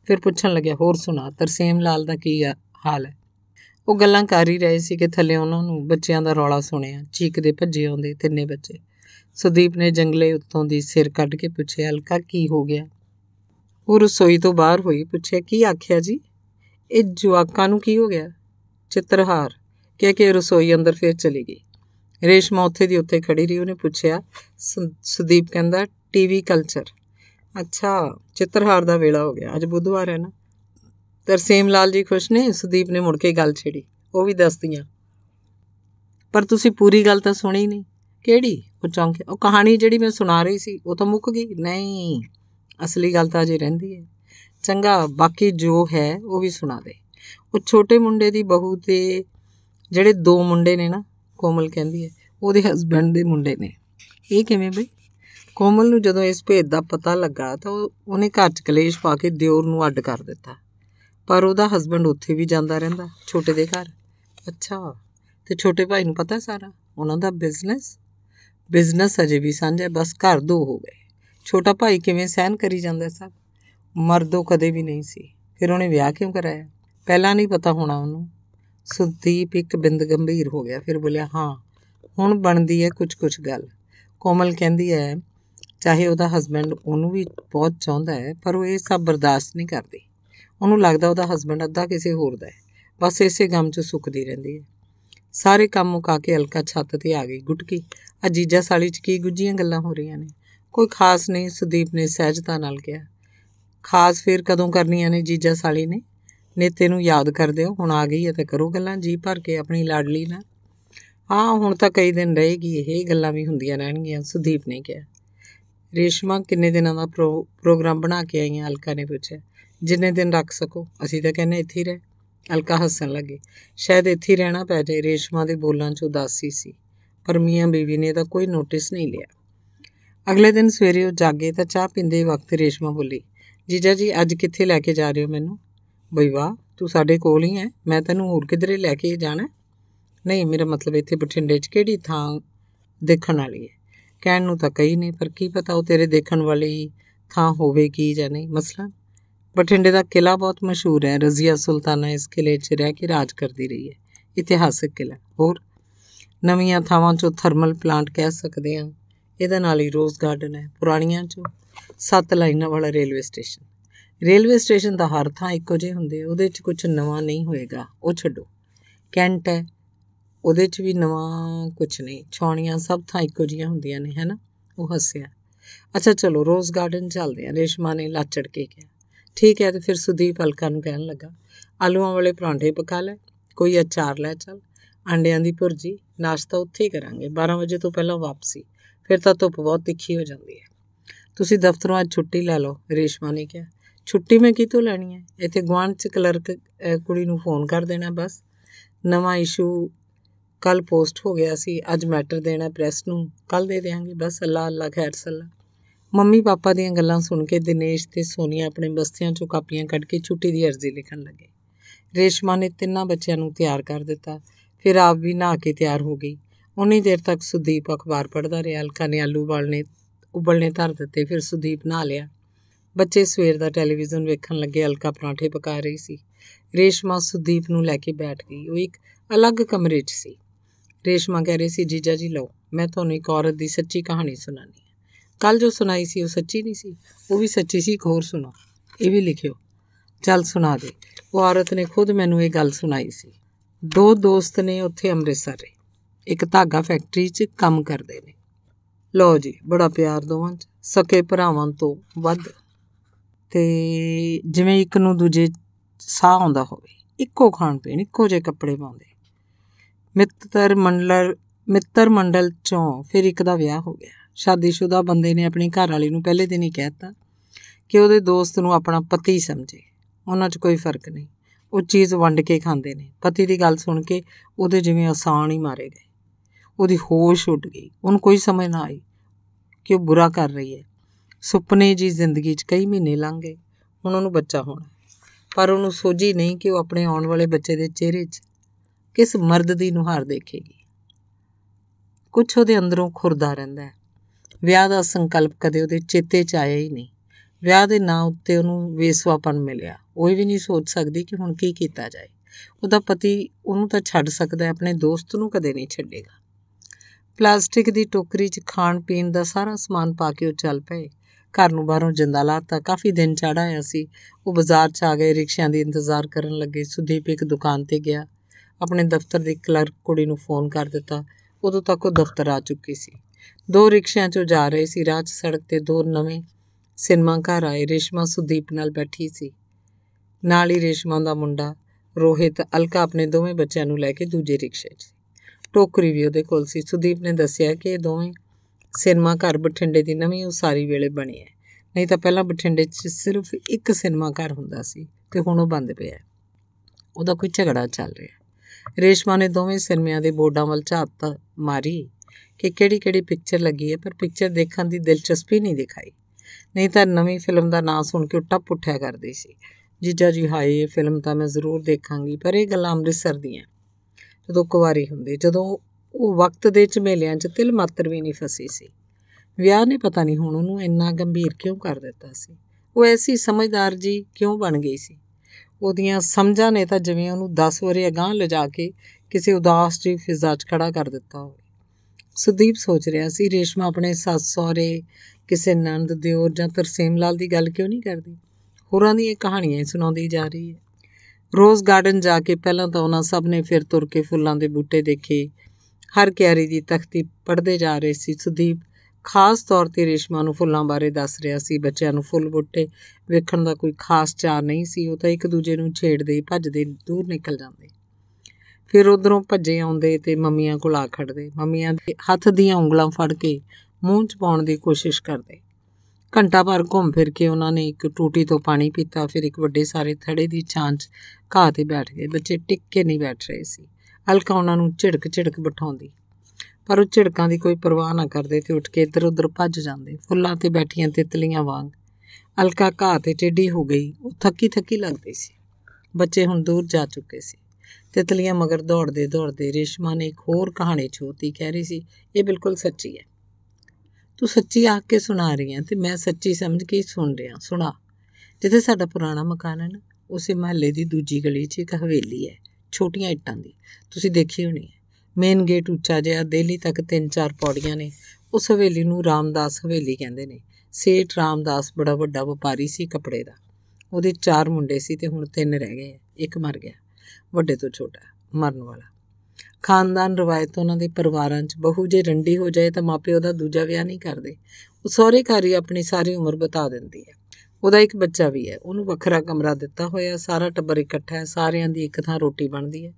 ਫਿਰ ਪੁੱਛਣ ਲੱਗਿਆ ਹੋਰ ਸੁਣਾ ਤਰਸੇਮ ਲਾਲ ਦਾ ਕੀ ਹਾਲ ਹੈ ਉਹ ਗੱਲਾਂ ਕਰ ਹੀ ਰਹੇ ਸੀ ਕਿ ਥੱਲੇ ਉਹਨਾਂ ਨੂੰ ਬੱਚਿਆਂ ਦਾ ਰੌਲਾ ਸੁਣਿਆ ਚੀਕਦੇ ਭੱਜੇ ਆਉਂਦੇ ਤਿੰਨੇ ਬੱਚੇ ਸੁਦੀਪ ਨੇ ਜੰਗਲੇ ਉੱਤੋਂ ਦੀ ਸਿਰ ਕੱਢ ਕੇ ਪੁੱਛਿਆ ਹਲਕਾ ਕੀ ਹੋ ਗਿਆ ਉਹ ਰਸੋਈ ਤੋਂ ਬਾਹਰ ਹੋਈ ਪੁੱਛਿਆ ਕੀ ਆਖਿਆ ਜੀ ਇਹ ਜਵਾਕਾਂ ਨੂੰ ਕੀ ਹੋ ਗਿਆ ਚਿੱਤਰਹਾਰ ਕਹਿ ਕੇ ਰਸੋਈ ਅੰਦਰ ਫੇਰ ਚਲੀ ਗਈ ਰੇਸ਼ਮਾ ਉੱਥੇ ਦੀ ਉੱਥੇ ਖੜੀ ਰਹੀ ਉਹਨੇ ਪੁੱਛਿਆ ਸੁਦੀਪ ਕਹਿੰਦਾ ਟੀਵੀ ਕਲਚਰ ਅੱਛਾ ਚਿੱਤਰਹਾਰ ਦਾ ਵੇਲਾ ਹੋ ਗਿਆ ਅੱਜ ਬੁੱਧਵਾਰ ਹੈ ਨਾ ਤਰਸੇਮ ਲਾਲ ਜੀ ਖੁਸ਼ ਨੇ ਸੁਦੀਪ ਨੇ ਮੁੜ ਕੇ ਗੱਲ ਛੇੜੀ ਉਹ ਵੀ ਦੱਸਦੀਆਂ ਪਰ ਤੁਸੀਂ ਪੂਰੀ ਗੱਲ ਤਾਂ ਸੁਣੀ ਨਹੀਂ ਕਿਹੜੀ ਉਹ ਚੌਂਕੇ ਉਹ ਕਹਾਣੀ ਜਿਹੜੀ ਮੈਂ ਸੁਣਾ ਰਹੀ ਸੀ ਉਹ ਤਾਂ ਮੁੱਕ ਗਈ ਨਹੀਂ ਅਸਲੀ ਗੱਲ ਤਾਂ ਅਜੇ ਰਹਿੰਦੀ ਹੈ ਚੰਗਾ ਬਾਕੀ ਜੋ ਹੈ ਉਹ ਵੀ ਸੁਣਾ ਦੇ ਉਹ ਛੋਟੇ ਮੁੰਡੇ ਦੀ ਬਹੂ ਤੇ ਜਿਹੜੇ ਦੋ ਮੁੰਡੇ ਨੇ ਨਾ ਕੋਮਲ ਕਹਿੰਦੀ ਹੈ ਉਹਦੇ ਹਸਬੰਡ ਦੇ ਮੁੰਡੇ ਨੇ ਇਹ ਕਿਵੇਂ ਬਈ ਕੋਮਲ ਨੂੰ ਜਦੋਂ ਇਸ ਭੇਦ ਦਾ ਪਤਾ ਲੱਗਾ ਤਾਂ ਉਹਨੇ ਘਰ 'ਚ ਕਲੇਸ਼ ਪਾ ਕੇ ਦਿਓਰ ਨੂੰ ਅੱਡ ਕਰ ਦਿੱਤਾ ਪਰ ਉਹਦਾ ਹਸਬੰਡ ਉੱਥੇ ਵੀ ਜਾਂਦਾ ਰਹਿੰਦਾ ਛੋਟੇ ਦੇ ਘਰ ਅੱਛਾ ਤੇ ਛੋਟੇ ਭਾਈ ਨੂੰ ਪਤਾ ਸਾਰਾ ਉਹਨਾਂ ਦਾ ਬਿਜ਼ਨਸ ਬਿਜ਼ਨਸ ਅਜੇ ਵੀ ਸਾਂਝਾ ਬਸ ਘਰ ਦੋ ਹੋ ਗਏ ਛੋਟਾ ਭਾਈ ਕਿਵੇਂ ਸਹਿਨ ਕਰੀ ਜਾਂਦਾ ਸਭ ਮਰਦੋ ਕਦੇ ਵੀ ਨਹੀਂ ਸੀ ਫਿਰ ਉਹਨੇ ਵਿਆਹ ਕਿਉਂ ਕਰਾਇਆ ਪਹਿਲਾਂ ਨਹੀਂ ਪਤਾ ਹੋਣਾ ਉਹਨੂੰ ਸੁਦੀਪ ਇੱਕ ਬਿੰਦ ਗੰਭੀਰ ਹੋ ਗਿਆ ਫਿਰ ਬੋਲਿਆ ਹਾਂ ਹੁਣ ਬਣਦੀ ਹੈ ਕੁਝ ਕੁਝ ਗੱਲ ਕੋਮਲ ਕਹਿੰਦੀ ਹੈ ਚਾਹੇ ਉਹਦਾ ਹਸਬੰਡ ਉਹਨੂੰ ਵੀ ਬਹੁਤ ਚਾਹੁੰਦਾ ਹੈ ਪਰ ਉਹ ਇਹ ਸਭ ਬਰਦਾਸ਼ਤ ਨਹੀਂ ਕਰਦੀ ਉਹਨੂੰ ਲੱਗਦਾ ਉਹਦਾ ਹਸਬੰਡ ਅੱਧਾ ਕਿਸੇ ਹੋਰ ਦਾ ਹੈ ਬਸ ਇਸੇ ਗਮ 'ਚ ਸੁੱਕਦੀ ਰਹਿੰਦੀ ਹੈ ਸਾਰੇ ਕੰਮ ਮੁਕਾ ਕੇ ਅਲਕਾ ਛੱਤ ਤੇ ਆ ਗਈ ਗੁਟਕੀ ਅਜੀਜਾ ਸਾਲੀ 'ਚ ਕੀ ਗੁੱਜੀਆਂ ਗੱਲਾਂ ਹੋ ਰਹੀਆਂ ਨੇ ਕੋਈ ਖਾਸ ਨਹੀਂ ਸੁਦੀਪ ਨੇ ਸਹਿਜਤਾ ਨਾਲ ਕਿਹਾ ਖਾਸ ਫੇਰ ਕਦੋਂ ਕਰਨੀਆਂ ਨੇ ਜੀਜਾ ਸਾਲੀ ਨੇ ਨੇਤੇ ਨੂੰ ਯਾਦ ਕਰਦੇ ਹੋ ਹੁਣ ਆ ਗਈ ਹੈ ਤਾਂ ਕਰੋ ਗੱਲਾਂ ਜੀ ਭਰ ਕੇ ਆਪਣੀ ਲਾਡਲੀ ਨਾਲ ਹਾਂ ਹੁਣ ਤਾਂ ਕਈ ਦਿਨ ਰਹੇਗੀ ਇਹ ਗੱਲਾਂ ਵੀ ਹੁੰਦੀਆਂ ਰਹਿਣਗੀਆਂ ਸੁਦੀਪ ਨੇ ਕਿਹਾ ਰੇਸ਼ਮਾ ਕਿੰਨੇ ਦਿਨਾਂ ਦਾ ਪ੍ਰੋਗਰਾਮ ਬਣਾ ਕੇ ਆਈਆਂ ਅਲਕਾ ਨੇ ਪੁੱਛਿਆ ਜਿੰਨੇ ਦਿਨ ਰੱਖ ਸਕੋ ਅਸੀਂ ਤਾਂ ਕਹਿੰਨੇ ਇੱਥੇ ਹੀ ਰਹਿ ਅਲਕਾ ਹੱਸਣ ਲੱਗੀ ਸ਼ਾਇਦ ਇੱਥੇ ਹੀ ਰਹਿਣਾ ਪੈ ਜਾਏ ਰੇਸ਼ਮਾ ਦੇ ਬੋਲਾਂ 'ਚ ਉਦਾਸੀ ਸੀ ਪਰ ਮੀਆਂ ਬੀਵੀ ਨੇ ਤਾਂ ਕੋਈ ਨੋਟਿਸ ਨਹੀਂ ਲਿਆ ਅਗਲੇ ਦਿਨ ਸਵੇਰੇ ਉਹ ਜਾਗੇ ਤਾਂ ਚਾਹ ਪੀਂਦੇ ਵਕਤ ਰੇਸ਼ਮਾ ਬੋਲੀ ਜੀਜਾ ਜੀ ਅੱਜ ਕਿੱਥੇ ਲੈ ਕੇ ਜਾ ਰਹੇ ਹੋ ਮੈਨੂੰ ਬਈ ਵਾਹ ਤੂੰ ਸਾਡੇ ਕੋਲ ਹੀ ਹੈ ਮੈਂ ਤੈਨੂੰ ਹੋਰ ਕਿਧਰੇ ਲੈ ਕੇ ਜਾਣਾ ਨਹੀਂ ਮੇਰਾ ਮਤਲਬ ਇੱਥੇ ਬਠਿੰਡੇ 'ਚ ਕਿਹੜੀ ਥਾਂ ਦੇਖਣ ਵਾਲੀ ਹੈ ਕਹਿਣ ਨੂੰ ਤਾਂ ਕਈ ਨੇ ਪਰ ਕੀ ਪਤਾ ਉਹ ਤੇਰੇ ਦੇਖਣ ਵਾਲੀ ਥਾਂ ਹੋਵੇ ਕੀ ਜਾਂ ਨਹੀਂ ਮਸਲਾ ਬਠਿੰਡੇ ਦਾ ਕਿਲਾ ਬਹੁਤ ਮਸ਼ਹੂਰ ਹੈ ਰਜ਼ੀਆ ਸੁਲਤਾਨਾ ਇਸ ਕਿਲੇ 'ਚ ਰਹਿ ਕੇ ਰਾਜ ਕਰਦੀ ਰਹੀ ਹੈ ਇਤਿਹਾਸਕ ਕਿਲਾ ਹੋਰ ਨਵੀਆਂ ਥਾਵਾਂ 'ਚੋਂ ਥਰਮਲ ਪਲਾਂਟ ਕਹਿ ਸਕਦੇ ਹਾਂ ਇਹਦੇ ਨਾਲ ਹੀ ਰੋਜ਼ ਗਾਰਡਨ ਹੈ ਪੁਰਾਣੀਆਂ 'ਚੋਂ ਸੱਤ ਲਾਈਨਾਂ ਵਾਲਾ ਰੇਲਵੇ ਸਟੇਸ਼ਨ ਰੇਲਵੇ ਸਟੇਸ਼ਨ ਦਾ ਹਰ ਥਾਂ ਇੱਕੋ ਜਿਹਾ ਹੁੰਦੇ ਉਹਦੇ 'ਚ ਕੁਝ ਨਵਾਂ ਨਹੀਂ ਹੋਏਗਾ ਉਹ ਛੱਡੋ ਕੈਂਟ ਹੈ ਉਹਦੇ 'ਚ ਵੀ ਨਵਾਂ ਕੁਝ ਨਹੀਂ ਛਾਉਣੀਆਂ ਸਭ ਥਾਂ ਇੱਕੋ ਜਿਹੀਆਂ ਹੁੰਦੀਆਂ ਨੇ ਹੈਨਾ ਉਹ ਹੱਸਿਆ ਅੱਛਾ ਚਲੋ ਰੋਜ਼ ਗਾਰਡਨ ਚੱਲਦੇ ਆ ਰੇਸ਼ਮਾ ਨੇ ਲਾਚੜ ਕੇ ਕਿਹਾ ਠੀਕ ਹੈ ਤੇ ਫਿਰ ਸੁਦੀਪ ਹਲਕਾ ਨੂੰ ਕਹਿਣ ਲੱਗਾ ਆਲੂਆਂ ਵਾਲੇ ਪਰਾਂਠੇ ਪਕਾ ਲੈ ਕੋਈ ਅਚਾਰ ਲੈ ਚੱਲ ਅੰਡਿਆਂ ਦੀ ਭੁਰਜੀ ਨਾਸ਼ਤਾ ਉੱਥੇ ਹੀ ਕਰਾਂਗੇ 12 ਵਜੇ ਤੋਂ ਪਹਿਲਾਂ ਵਾਪਸੀ ਫਿਰ ਤਾਂ ਧੁੱਪ ਬਹੁਤ ਤਿੱਖੀ ਹੋ ਜਾਂਦੀ ਹੈ ਤੁਸੀਂ ਦਫ਼ਤਰੋਂ ਅੱਜ ਛੁੱਟੀ ਲੈ ਲਓ ਰੇਸ਼ਮਾ ਨੇ ਕਿਹਾ ਛੁੱਟੀ ਮੈਂ ਕਿਤੋਂ ਲੈਣੀ ਹੈ ਇੱਥੇ ਗਵਾਂਢ ਚ ਕਲਰਕ ਕੁੜੀ ਨੂੰ ਫੋਨ ਕਰ ਦੇਣਾ ਬਸ ਨਵਾਂ ਇਸ਼ੂ ਕੱਲ ਪੋਸਟ ਹੋ ਗਿਆ ਸੀ ਅੱਜ ਮੈਟਰ ਦੇਣਾ ਪ੍ਰੈਸ ਨੂੰ ਕੱਲ ਦੇ ਦੇਾਂਗੇ ਬਸ ਅੱਲਾ ਅੱਲਾ ਖੈਰ ਸੱਲਾ ਮੰਮੀ ਪਾਪਾ ਦੀਆਂ ਗੱਲਾਂ ਸੁਣ ਕੇ ਦਿਨੇਸ਼ ਤੇ ਸੋਨੀਆ ਆਪਣੇ ਬਸਤਿਆਂ ਚੋਂ ਕਾਪੀਆਂ ਕੱਢ ਕੇ ਛੁੱਟੀ ਦੀ ਅਰਜ਼ੀ ਲਿਖਣ ਲੱਗੇ ਰੇਸ਼ਮਾ ਨੇ ਤਿੰਨਾਂ ਬੱਚਿਆਂ ਨੂੰ ਤਿਆਰ ਕਰ ਦਿੱਤਾ ਫਿਰ ਆਪ ਵੀ ਨਹਾ ਕੇ ਤਿਆਰ ਹੋ ਗਈ ਉਨੀ ਦੇਰ ਤੱਕ ਸੁਦੀਪ ਅਖਬਾਰ ਪੜ੍ਹਦਾ ਰਿਹਾ ਅਲਕਾ ਨੇ ਆਲੂ ਵਾਲਨੇ ਉਬਲਨੇ ਧਰ ਦਿੱਤੇ ਫਿਰ ਸੁਦੀਪ ਨਹਾ ਲਿਆ ਬੱਚੇ ਸਵੇਰ ਦਾ ਟੈਲੀਵਿਜ਼ਨ ਵੇਖਣ ਲੱਗੇ ਅਲਕਾ ਪਰਾਂਠੇ ਪਕਾ ਰਹੀ ਸੀ ਰੇਸ਼ਮਾ ਸੁਦੀਪ ਨੂੰ ਲੈ ਕੇ ਬੈਠ ਗਈ ਉਹ ਇੱਕ ਅਲੱਗ ਕਮਰੇ 'ਚ ਸੀ ਰੇਸ਼ਮਾ ਕਹਿ ਰਹੀ ਸੀ ਜੀਜਾ ਜੀ ਲਓ ਮੈਂ ਤੁਹਾਨੂੰ ਇੱਕ ਔਰਤ ਦੀ ਸੱਚੀ ਕਹਾਣੀ ਸੁਣਾਣੀ ਕੱਲ ਜੋ ਸੁਣਾਈ ਸੀ ਉਹ ਸੱਚੀ ਨਹੀਂ ਸੀ ਉਹ ਵੀ ਸੱਚੀ ਸੀ ਇੱਕ ਹੋਰ ਸੁਣਾ ਇਹ ਵੀ ਲਿਖਿਓ ਚੱਲ ਸੁਣਾ ਦੇ ਉਹ ਔਰਤ ਨੇ ਖੁਦ ਮੈਨੂੰ ਇਹ ਗੱਲ ਸੁਣਾਈ ਸੀ ਦੋ ਦੋਸਤ ਨੇ ਉੱਥੇ ਅੰਮ੍ਰਿਤਸਰ ਇੱਕ ਧਾਗਾ ਫੈਕਟਰੀ 'ਚ ਕੰਮ ਕਰਦੇ ਨੇ ਲੋ ਜੀ ਬੜਾ ਪਿਆਰ ਦੋਵਾਂ 'ਚ ਸਕੇ ਭਰਾਵਾਂ ਤੋਂ ਵੱਧ ਤੇ ਜਿਵੇਂ ਇੱਕ ਨੂੰ ਦੂਜੇ ਸਾਹ ਆਉਂਦਾ ਹੋਵੇ ਇੱਕੋ ਖਾਣ ਪੀਣ ਇੱਕੋ ਜੇ ਕੱਪੜੇ ਪਾਉਂਦੇ ਮਿੱਤਰ ਮੰਡਲ ਮਿੱਤਰ ਮੰਡਲ ਚੋਂ ਫਿਰ ਇੱਕ ਦਾ ਵਿਆਹ ਹੋ ਗਿਆ ਸ਼ਾਦੀशुदा ਬੰਦੇ ਨੇ ਆਪਣੀ ਘਰ ਵਾਲੀ ਨੂੰ ਪਹਿਲੇ ਦਿਨ ਹੀ ਕਹਿਤਾ ਕਿ ਉਹਦੇ ਦੋਸਤ ਨੂੰ ਆਪਣਾ ਪਤੀ ਸਮਝੇ ਉਹਨਾਂ 'ਚ ਕੋਈ ਫਰਕ ਨਹੀਂ ਉਹ ਚੀਜ਼ ਵੰਡ ਕੇ ਖਾਂਦੇ ਨੇ ਪਤੀ ਦੀ ਗੱਲ ਸੁਣ ਕੇ ਉਹਦੇ ਜਿਵੇਂ ਆਸਾਨ ਹੀ ਮਾਰੇ ਗਏ ਉਹਦੀ ਹੋਸ਼ ਉੱਡ ਗਈ ਉਹਨੂੰ ਕੋਈ ਸਮਝ ਨਾ ਆਈ ਕਿ ਉਹ ਬੁਰਾ ਕਰ ਰਹੀ ਹੈ ਸੁਪਨੇ ਜੀ ਜ਼ਿੰਦਗੀ 'ਚ ਕਈ ਮਹੀਨੇ ਲੰਘ ਗਏ ਹੁਣ ਉਹਨੂੰ ਬੱਚਾ ਹੋਣਾ ਪਰ ਉਹਨੂੰ ਸੋਝੀ ਨਹੀਂ ਕਿ ਉਹ ਆਪਣੇ ਆਉਣ ਵਾਲੇ ਬੱਚੇ ਦੇ ਚਿਹਰੇ 'ਚ ਕਿਸ ਮਰਦ ਦੀ ਨੁਹਾਰ ਦੇਖੇਗੀ ਕੁਝ ਉਹਦੇ ਅੰਦਰੋਂ ਖੁਰਦਾ ਰਹਿੰਦਾ ਹੈ ਵਿਆਹ ਦਾ ਸੰਕਲਪ ਕਦੇ ਉਹਦੇ ਚੇਤੇ 'ਚ ਆਇਆ ਹੀ ਨਹੀਂ ਵਿਆਹ ਦੇ ਨਾਂ ਉੱਤੇ ਉਹਨੂੰ ਵੇਸਵਾਪਨ ਮਿਲਿਆ ਉਹ ਵੀ ਨਹੀਂ ਸੋਚ ਸਕਦੀ ਕਿ ਹੁਣ ਕੀ ਕੀਤਾ ਜਾਏ ਉਹਦਾ ਪਤੀ ਉਹਨੂੰ ਤਾਂ ਛੱਡ ਸਕਦਾ ਆਪਣੇ ਦੋਸਤ ਨੂੰ ਕਦੇ ਨਹੀਂ ਛੱਡੇਗਾ ਪਲਾਸਟਿਕ ਦੀ ਟੋਕਰੀ 'ਚ ਖਾਣ ਪੀਣ ਦਾ ਸਾਰਾ ਸਮਾਨ ਪਾ ਕੇ ਉਹ ਚੱਲ ਪਏ ਘਰ ਨੂੰ ਬਾਹਰੋਂ ਜਿੰਦਾ ਲਾਤਾ ਕਾਫੀ ਦਿਨ ਚੜਾ ਆਇਆ ਸੀ ਉਹ ਬਾਜ਼ਾਰ 'ਚ ਆ ਗਏ ਰਿਕਸ਼ਿਆਂ ਦੀ ਇੰਤਜ਼ਾਰ ਕਰਨ ਲੱਗੇ ਸੁਦੀਪ ਇੱਕ ਦੁਕਾਨ ਤੇ ਗਿਆ ਆਪਣੇ ਦਫ਼ਤਰ ਦੇ ਕਲਰਕ ਕੁੜੀ ਨੂੰ ਫੋਨ ਕਰ ਦਿੱਤਾ ਉਦੋਂ ਤੱਕ ਉਹ ਦਫ਼ਤਰ ਆ ਚੁੱਕੀ ਸੀ ਦੋ ਰਿਕਸ਼ਿਆਂ 'ਚੋਂ ਜਾ ਰਹੇ ਸੀ ਰਾਜ ਸੜਕ ਤੇ ਦੋ ਨਵੇਂ ਸਿਨੇਮਾ ਘਰ ਆਏ ਰੇਸ਼ਮਾ ਸੁਦੀਪ ਨਾਲ ਬੈਠੀ ਸੀ ਨਾਲ ਹੀ ਰੇਸ਼ਮਾ ਦਾ ਮੁੰਡਾ ਰੋਹਿਤ ਅਲਕਾ ਆਪਣੇ ਦੋਵੇਂ ਬੱਚਿਆਂ ਨੂੰ ਲੈ ਕੇ ਦੂਜੇ ਰਿਕਸ਼ੇ 'ਚ ਟੋਕਰੀ ਵੀ ਉਹਦੇ ਕੋਲ ਸੀ ਸੁਦੀਪ ਨੇ ਦੱਸਿਆ ਕਿ ਇਹ ਦੋਵੇਂ ਸਿਨੇਮਾ ਘਰ ਬਠਿੰਡੇ ਦੀ ਨਵੀਂ ਉਸਾਰੀ ਵੇਲੇ ਬਣੀ ਹੈ ਨਹੀਂ ਤਾਂ ਪਹਿਲਾਂ ਬਠਿੰਡੇ 'ਚ ਸਿਰਫ ਇੱਕ ਸਿਨੇਮਾ ਘਰ ਹੁੰਦਾ ਸੀ ਤੇ ਹੁਣ ਉਹ ਬੰਦ ਪਿਆ ਉਹਦਾ ਕੋਈ ਝਗੜਾ ਚੱਲ ਰਿਹਾ ਰੇਸ਼ਮਾ ਨੇ ਦੋਵੇਂ ਸਿਨੇਮਿਆਂ ਦੇ ਬੋਰਡਾਂ ਵੱਲ ਝਾਤ ਮਾਰੀ ਕਿ ਕਿਹੜੀ-ਕਿਹੜੀ ਪਿਕਚਰ ਲੱਗੀ ਹੈ ਪਰ ਪਿਕਚਰ ਦੇਖਣ ਦੀ ਦਿਲਚਸਪੀ ਨਹੀਂ ਦਿਖਾਈ ਨਹੀਂ ਤਾਂ ਨਵੀਂ ਫਿਲਮ ਦਾ ਨਾਂ ਸੁਣ ਕੇ ਟੱਪ ਉੱਠਿਆ ਕਰਦੀ ਸੀ ਜੀਜਾ ਜੀ ਹਾਏ ਇਹ ਫਿਲਮ ਤਾਂ ਮੈਂ ਜ਼ਰੂਰ ਦੇਖਾਂਗੀ ਪਰ ਇਹ ਗੱਲਾਂ ਅੰਮ੍ਰਿਤਸਰ ਦੀਆਂ ਜਦੋਂ ਕੁਵਾਰੀ ਹੁੰਦੀ ਜਦੋਂ ਉਹ ਵਕਤ ਦੇ ਝਮੇਲਿਆਂ 'ਚ ਤਿਲ ਮਾਤਰ ਵੀ ਨਹੀਂ ਫਸੀ ਸੀ ਵਿਆਹ ਨੇ ਪਤਾ ਨਹੀਂ ਹੁਣ ਉਹਨੂੰ ਇੰਨਾ ਗੰਭੀਰ ਕਿਉਂ ਕਰ ਦਿੱਤਾ ਸੀ ਉਹ ਐਸੀ ਸਮਝਦਾਰ ਜੀ ਕਿਉਂ ਬਣ ਗਈ ਸੀ ਉਹਦੀਆਂ ਸਮਝਾਂ ਨੇ ਤਾਂ ਜਿਵੇਂ ਉਹਨੂੰ 10 ਵਰੇ ਅਗਾਹ ਲਿਜਾ ਕੇ ਕਿਸੇ ਉਦਾਸ ਜੀ ਫਿਜ਼ਾ 'ਚ ਖੜਾ ਕਰ ਦਿੱਤਾ ਹੋਵੇ ਸੁਦੀਪ ਸੋਚ ਰਿਹਾ ਸੀ ਰੇਸ਼ਮਾ ਆਪਣੇ ਸੱਸ ਸਹੁਰੇ ਕਿਸੇ ਨੰਦ ਦਿਓਰ ਜਾਂ ਤਰਸੇਮ ਲਾਲ ਦੀ ਗੱਲ ਕਿਉਂ ਨਹੀਂ ਕਰਦੀ ਹੋਰਾਂ ਦੀਆਂ ਕਹਾਣੀਆਂ ਸੁਣਾਉਂਦੀ ਜਾ ਰਹੀ ਹੈ ਰੋਜ਼ ਗਾਰਡਨ ਜਾ ਕੇ ਪਹਿਲਾਂ ਤਾਂ ਉਹਨਾਂ ਸਭ ਨੇ ਫਿਰ ਤੁਰ ਕੇ ਫੁੱਲਾਂ ਦੇ ਬੂਟੇ ਦੇਖੇ ਹਰ ਕਿਆਰੀ ਦੀ ਤਖਤੀ ਪੜਦੇ ਜਾ ਰਹੇ ਸੀ ਸੁਦੀਪ ਖਾਸ ਤੌਰ ਤੇ ਰੇਸ਼ਮਾ ਨੂੰ ਫੁੱਲਾਂ ਬਾਰੇ ਦੱਸ ਰਿਹਾ ਸੀ ਬੱਚਿਆਂ ਨੂੰ ਫੁੱਲ ਬੂਟੇ ਵੇਖਣ ਦਾ ਕੋਈ ਖਾਸ ਚਾਹ ਨਹੀਂ ਸੀ ਉਹ ਤਾਂ ਇੱਕ ਦੂਜੇ ਨੂੰ ਛੇੜਦੇ ਭੱਜਦੇ ਦੂਰ ਨਿਕਲ ਜਾਂਦੇ ਫਿਰ ਉਧਰੋਂ ਭੱਜੇ ਆਉਂਦੇ ਤੇ ਮੰਮੀਆਂ ਕੋਲ ਆ ਖੜਦੇ ਮੰਮੀਆਂ ਦੇ ਹੱਥ ਦੀਆਂ ਉਂਗਲਾਂ ਫੜ ਕੇ ਮੂੰਹ 'ਚ ਪਾਉਣ ਦੀ ਕੋਸ਼ਿਸ਼ ਕਰਦੇ ਘੰਟਾ ਭਰ ਘੁੰਮ ਫਿਰ ਕੇ ਉਹਨਾਂ ਨੇ ਇੱਕ ਟੂਟੀ ਤੋਂ ਪਾਣੀ ਪੀਤਾ ਫਿਰ ਇੱਕ ਵੱਡੇ ਸਾਰੇ ਥੜੇ ਦੀ ਛਾਂ 'ਚ ਘਾਹ ਤੇ ਬੈਠ ਗਏ ਬੱਚੇ ਟਿਕ ਕੇ ਨਹੀਂ ਬੈਠ ਰਹੇ ਸੀ ਅਲਕਾ ਉਹਨਾਂ ਨੂੰ ਝਿੜਕ ਝਿੜਕ ਬਿਠਾਉਂਦੀ ਪਰ ਉਹ ਝਿੜਕਾਂ ਦੀ ਕੋਈ ਪਰਵਾਹ ਨਾ ਕਰਦੇ ਤੇ ਉੱਠ ਕੇ ਇੱਧਰ ਉੱਧਰ ਭੱਜ ਜਾਂਦੇ ਫੁੱਲਾਂ ਤੇ ਬੈਠੀਆਂ ਤਿਤਲੀਆਂ ਵਾਂਗ ਅਲਕਾ ਘਾਹ ਤੇ ਟੇਢੀ ਹੋ ਗਈ ਉਹ ਥੱਕੀ ਥੱਕੀ ਲੱਗਦੀ ਸੀ ਬੱਚੇ ਹੁਣ ਦੂਰ ਜਾ ਚੁੱਕੇ ਸੀ ਤਿਤਲੀਆਂ ਮਗਰ ਦੌੜਦੇ ਦੌੜਦੇ ਰੇਸ਼ਮਾ ਨੇ ਇੱਕ ਹੋਰ ਕਹਾਣੀ ਛੋਤੀ ਕਹਿ ਰਹੀ ਸੀ ਇਹ ਬਿਲਕੁਲ ਸੱਚੀ ਹੈ ਤੂੰ ਸੱਚੀ ਆਖ ਕੇ ਸੁਣਾ ਰਹੀ ਹੈ ਤੇ ਮੈਂ ਸੱਚੀ ਸਮਝ ਕੇ ਸੁਣ ਰਿਹਾ ਸੁਣਾ ਜਿੱਥੇ ਸਾਡਾ ਪੁਰਾਣਾ ਮਕਾਨ ਹੈ ਨਾ ਉਸੇ ਮਹੱਲੇ ਦੀ ਦੂਜੀ ਗਲੀ 'ਚ ਇੱਕ ਹਵੇਲੀ ਹੈ ਛੋਟੀਆਂ ਇੱਟਾਂ ਦੀ ਤੁਸੀਂ ਦੇਖੀ ਹੋਣੀ ਹੈ ਮੇਨ ਗੇਟ ਉੱਚਾ ਜਿਹਾ ਦਿੱਲੀ ਤੱਕ ਤਿੰਨ ਚਾਰ ਪੌੜੀਆਂ ਨੇ ਉਸ ਹਵੇਲੀ ਨੂੰ ਰਾਮਦਾਸ ਹਵੇਲੀ ਕਹਿੰਦੇ ਨੇ ਸੇਠ ਰਾਮਦਾਸ ਬੜਾ ਵੱਡਾ ਵਪਾਰੀ ਸੀ ਕੱਪੜੇ ਦਾ ਉਹਦੇ ਚਾਰ ਮੁੰਡੇ ਸੀ ਤੇ ਹੁਣ ਤਿੰਨ ਰਹਿ ਗਏ ਇੱਕ ਮਰ ਗਿਆ ਵੱਡੇ ਤੋਂ ਛੋਟਾ ਮਰਨ ਵਾਲਾ ਖਾਨਦਾਨ ਰਵਾਇਤ ਉਹਨਾਂ ਦੇ ਪਰਿਵਾਰਾਂ 'ਚ ਬਹੂ ਜੇ ਰੰਡੀ ਹੋ ਜਾਏ ਤਾਂ ਮਾਪੇ ਉਹਦਾ ਦੂਜਾ ਵਿਆਹ ਨਹੀਂ ਕਰਦੇ ਉਹ ਸਹੁਰੇ ਘਰ ਹੀ ਆਪਣੀ ਸਾਰੀ ਉਮਰ ਬਤਾ ਦਿੰਦੀ ਹੈ ਉਹਦਾ ਇੱਕ ਬੱਚਾ ਵੀ ਹੈ ਉਹਨੂੰ ਵੱਖਰਾ ਕਮਰਾ ਦਿੱਤਾ ਹੋਇਆ ਸਾਰਾ ਟੱਬਰ ਇਕੱਠਾ ਹੈ ਸਾਰਿਆਂ ਦੀ ਇੱਕ ਥਾਂ ਰੋਟੀ ਬਣਦੀ ਹੈ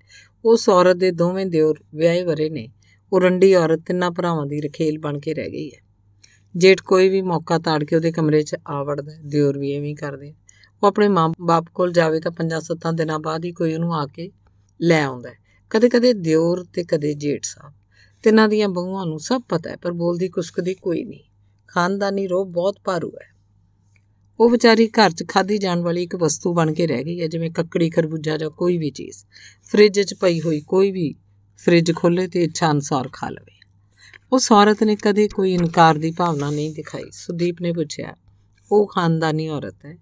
ਉਹ ਔਰਤ ਦੇ ਦੋਵੇਂ ਦਿਓਰ ਵਿਆਹੇ ਵਰੇ ਨੇ ਉਹ ਰੰਡੀ ਔਰਤ ਤਿੰਨਾਂ ਭਰਾਵਾਂ ਦੀ ਰਖੇਲ ਬਣ ਕੇ ਰਹਿ ਗਈ ਹੈ ਜੇਠ ਕੋਈ ਵੀ ਮੌਕਾ ਤਾੜ ਕੇ ਉਹਦੇ ਕਮਰੇ 'ਚ ਆਵੜਦਾ ਦਿਓਰ ਵੀ ਐਵੇਂ ਕਰਦੇ ਉਹ ਆਪਣੇ ਮਾਂ-ਬਾਪ ਕੋਲ ਜਾਵੇ ਤਾਂ 50-70 ਦਿਨਾਂ ਬਾਅਦ ਹੀ ਕੋਈ ਉਹਨੂੰ ਆ ਕੇ ਲੈ ਆਉਂਦਾ ਹੈ ਕਦੇ-ਕਦੇ ਦਿਓਰ ਤੇ ਕਦੇ ਜੇਠ ਸਾਹਿਬ ਤਿੰਨਾਂ ਦੀਆਂ ਬਹੂਆਂ ਨੂੰ ਸਭ ਪਤਾ ਹੈ ਪਰ ਬੋਲਦੀ ਕੁਸਕਦੀ ਕੋਈ ਨਹੀਂ ਖਾਨਦਾਨੀ ਰੋਹ ਬਹੁਤ ਭਾਰੂ ਹੈ ਉਹ ਵਿਚਾਰੀ ਘਰ 'ਚ ਖਾਦੀ ਜਾਣ ਵਾਲੀ ਇੱਕ ਵਸਤੂ ਬਣ ਕੇ ਰਹਿ ਗਈ ਹੈ ਜਿਵੇਂ ਕੱਕੜੀ ਖਰਬੂਜਾ ਜਾਂ ਕੋਈ ਵੀ ਚੀਜ਼ ਫ੍ਰਿਜ 'ਚ ਪਈ ਹੋਈ ਕੋਈ ਵੀ ਫ੍ਰਿਜ ਖੋਲੇ ਤੇ ਇੱਛਾ ਅਨਸਾਰ ਖਾ ਲਵੇ ਉਹ ਸੌਰਤ ਨੇ ਕਦੇ ਕੋਈ ਇਨਕਾਰ ਦੀ ਭਾਵਨਾ ਨਹੀਂ ਦਿਖਾਈ ਸੁਦੀਪ ਨੇ ਪੁੱਛਿਆ ਉਹ ਖਾਨਦਾਨੀ ਔਰਤ ਹੈ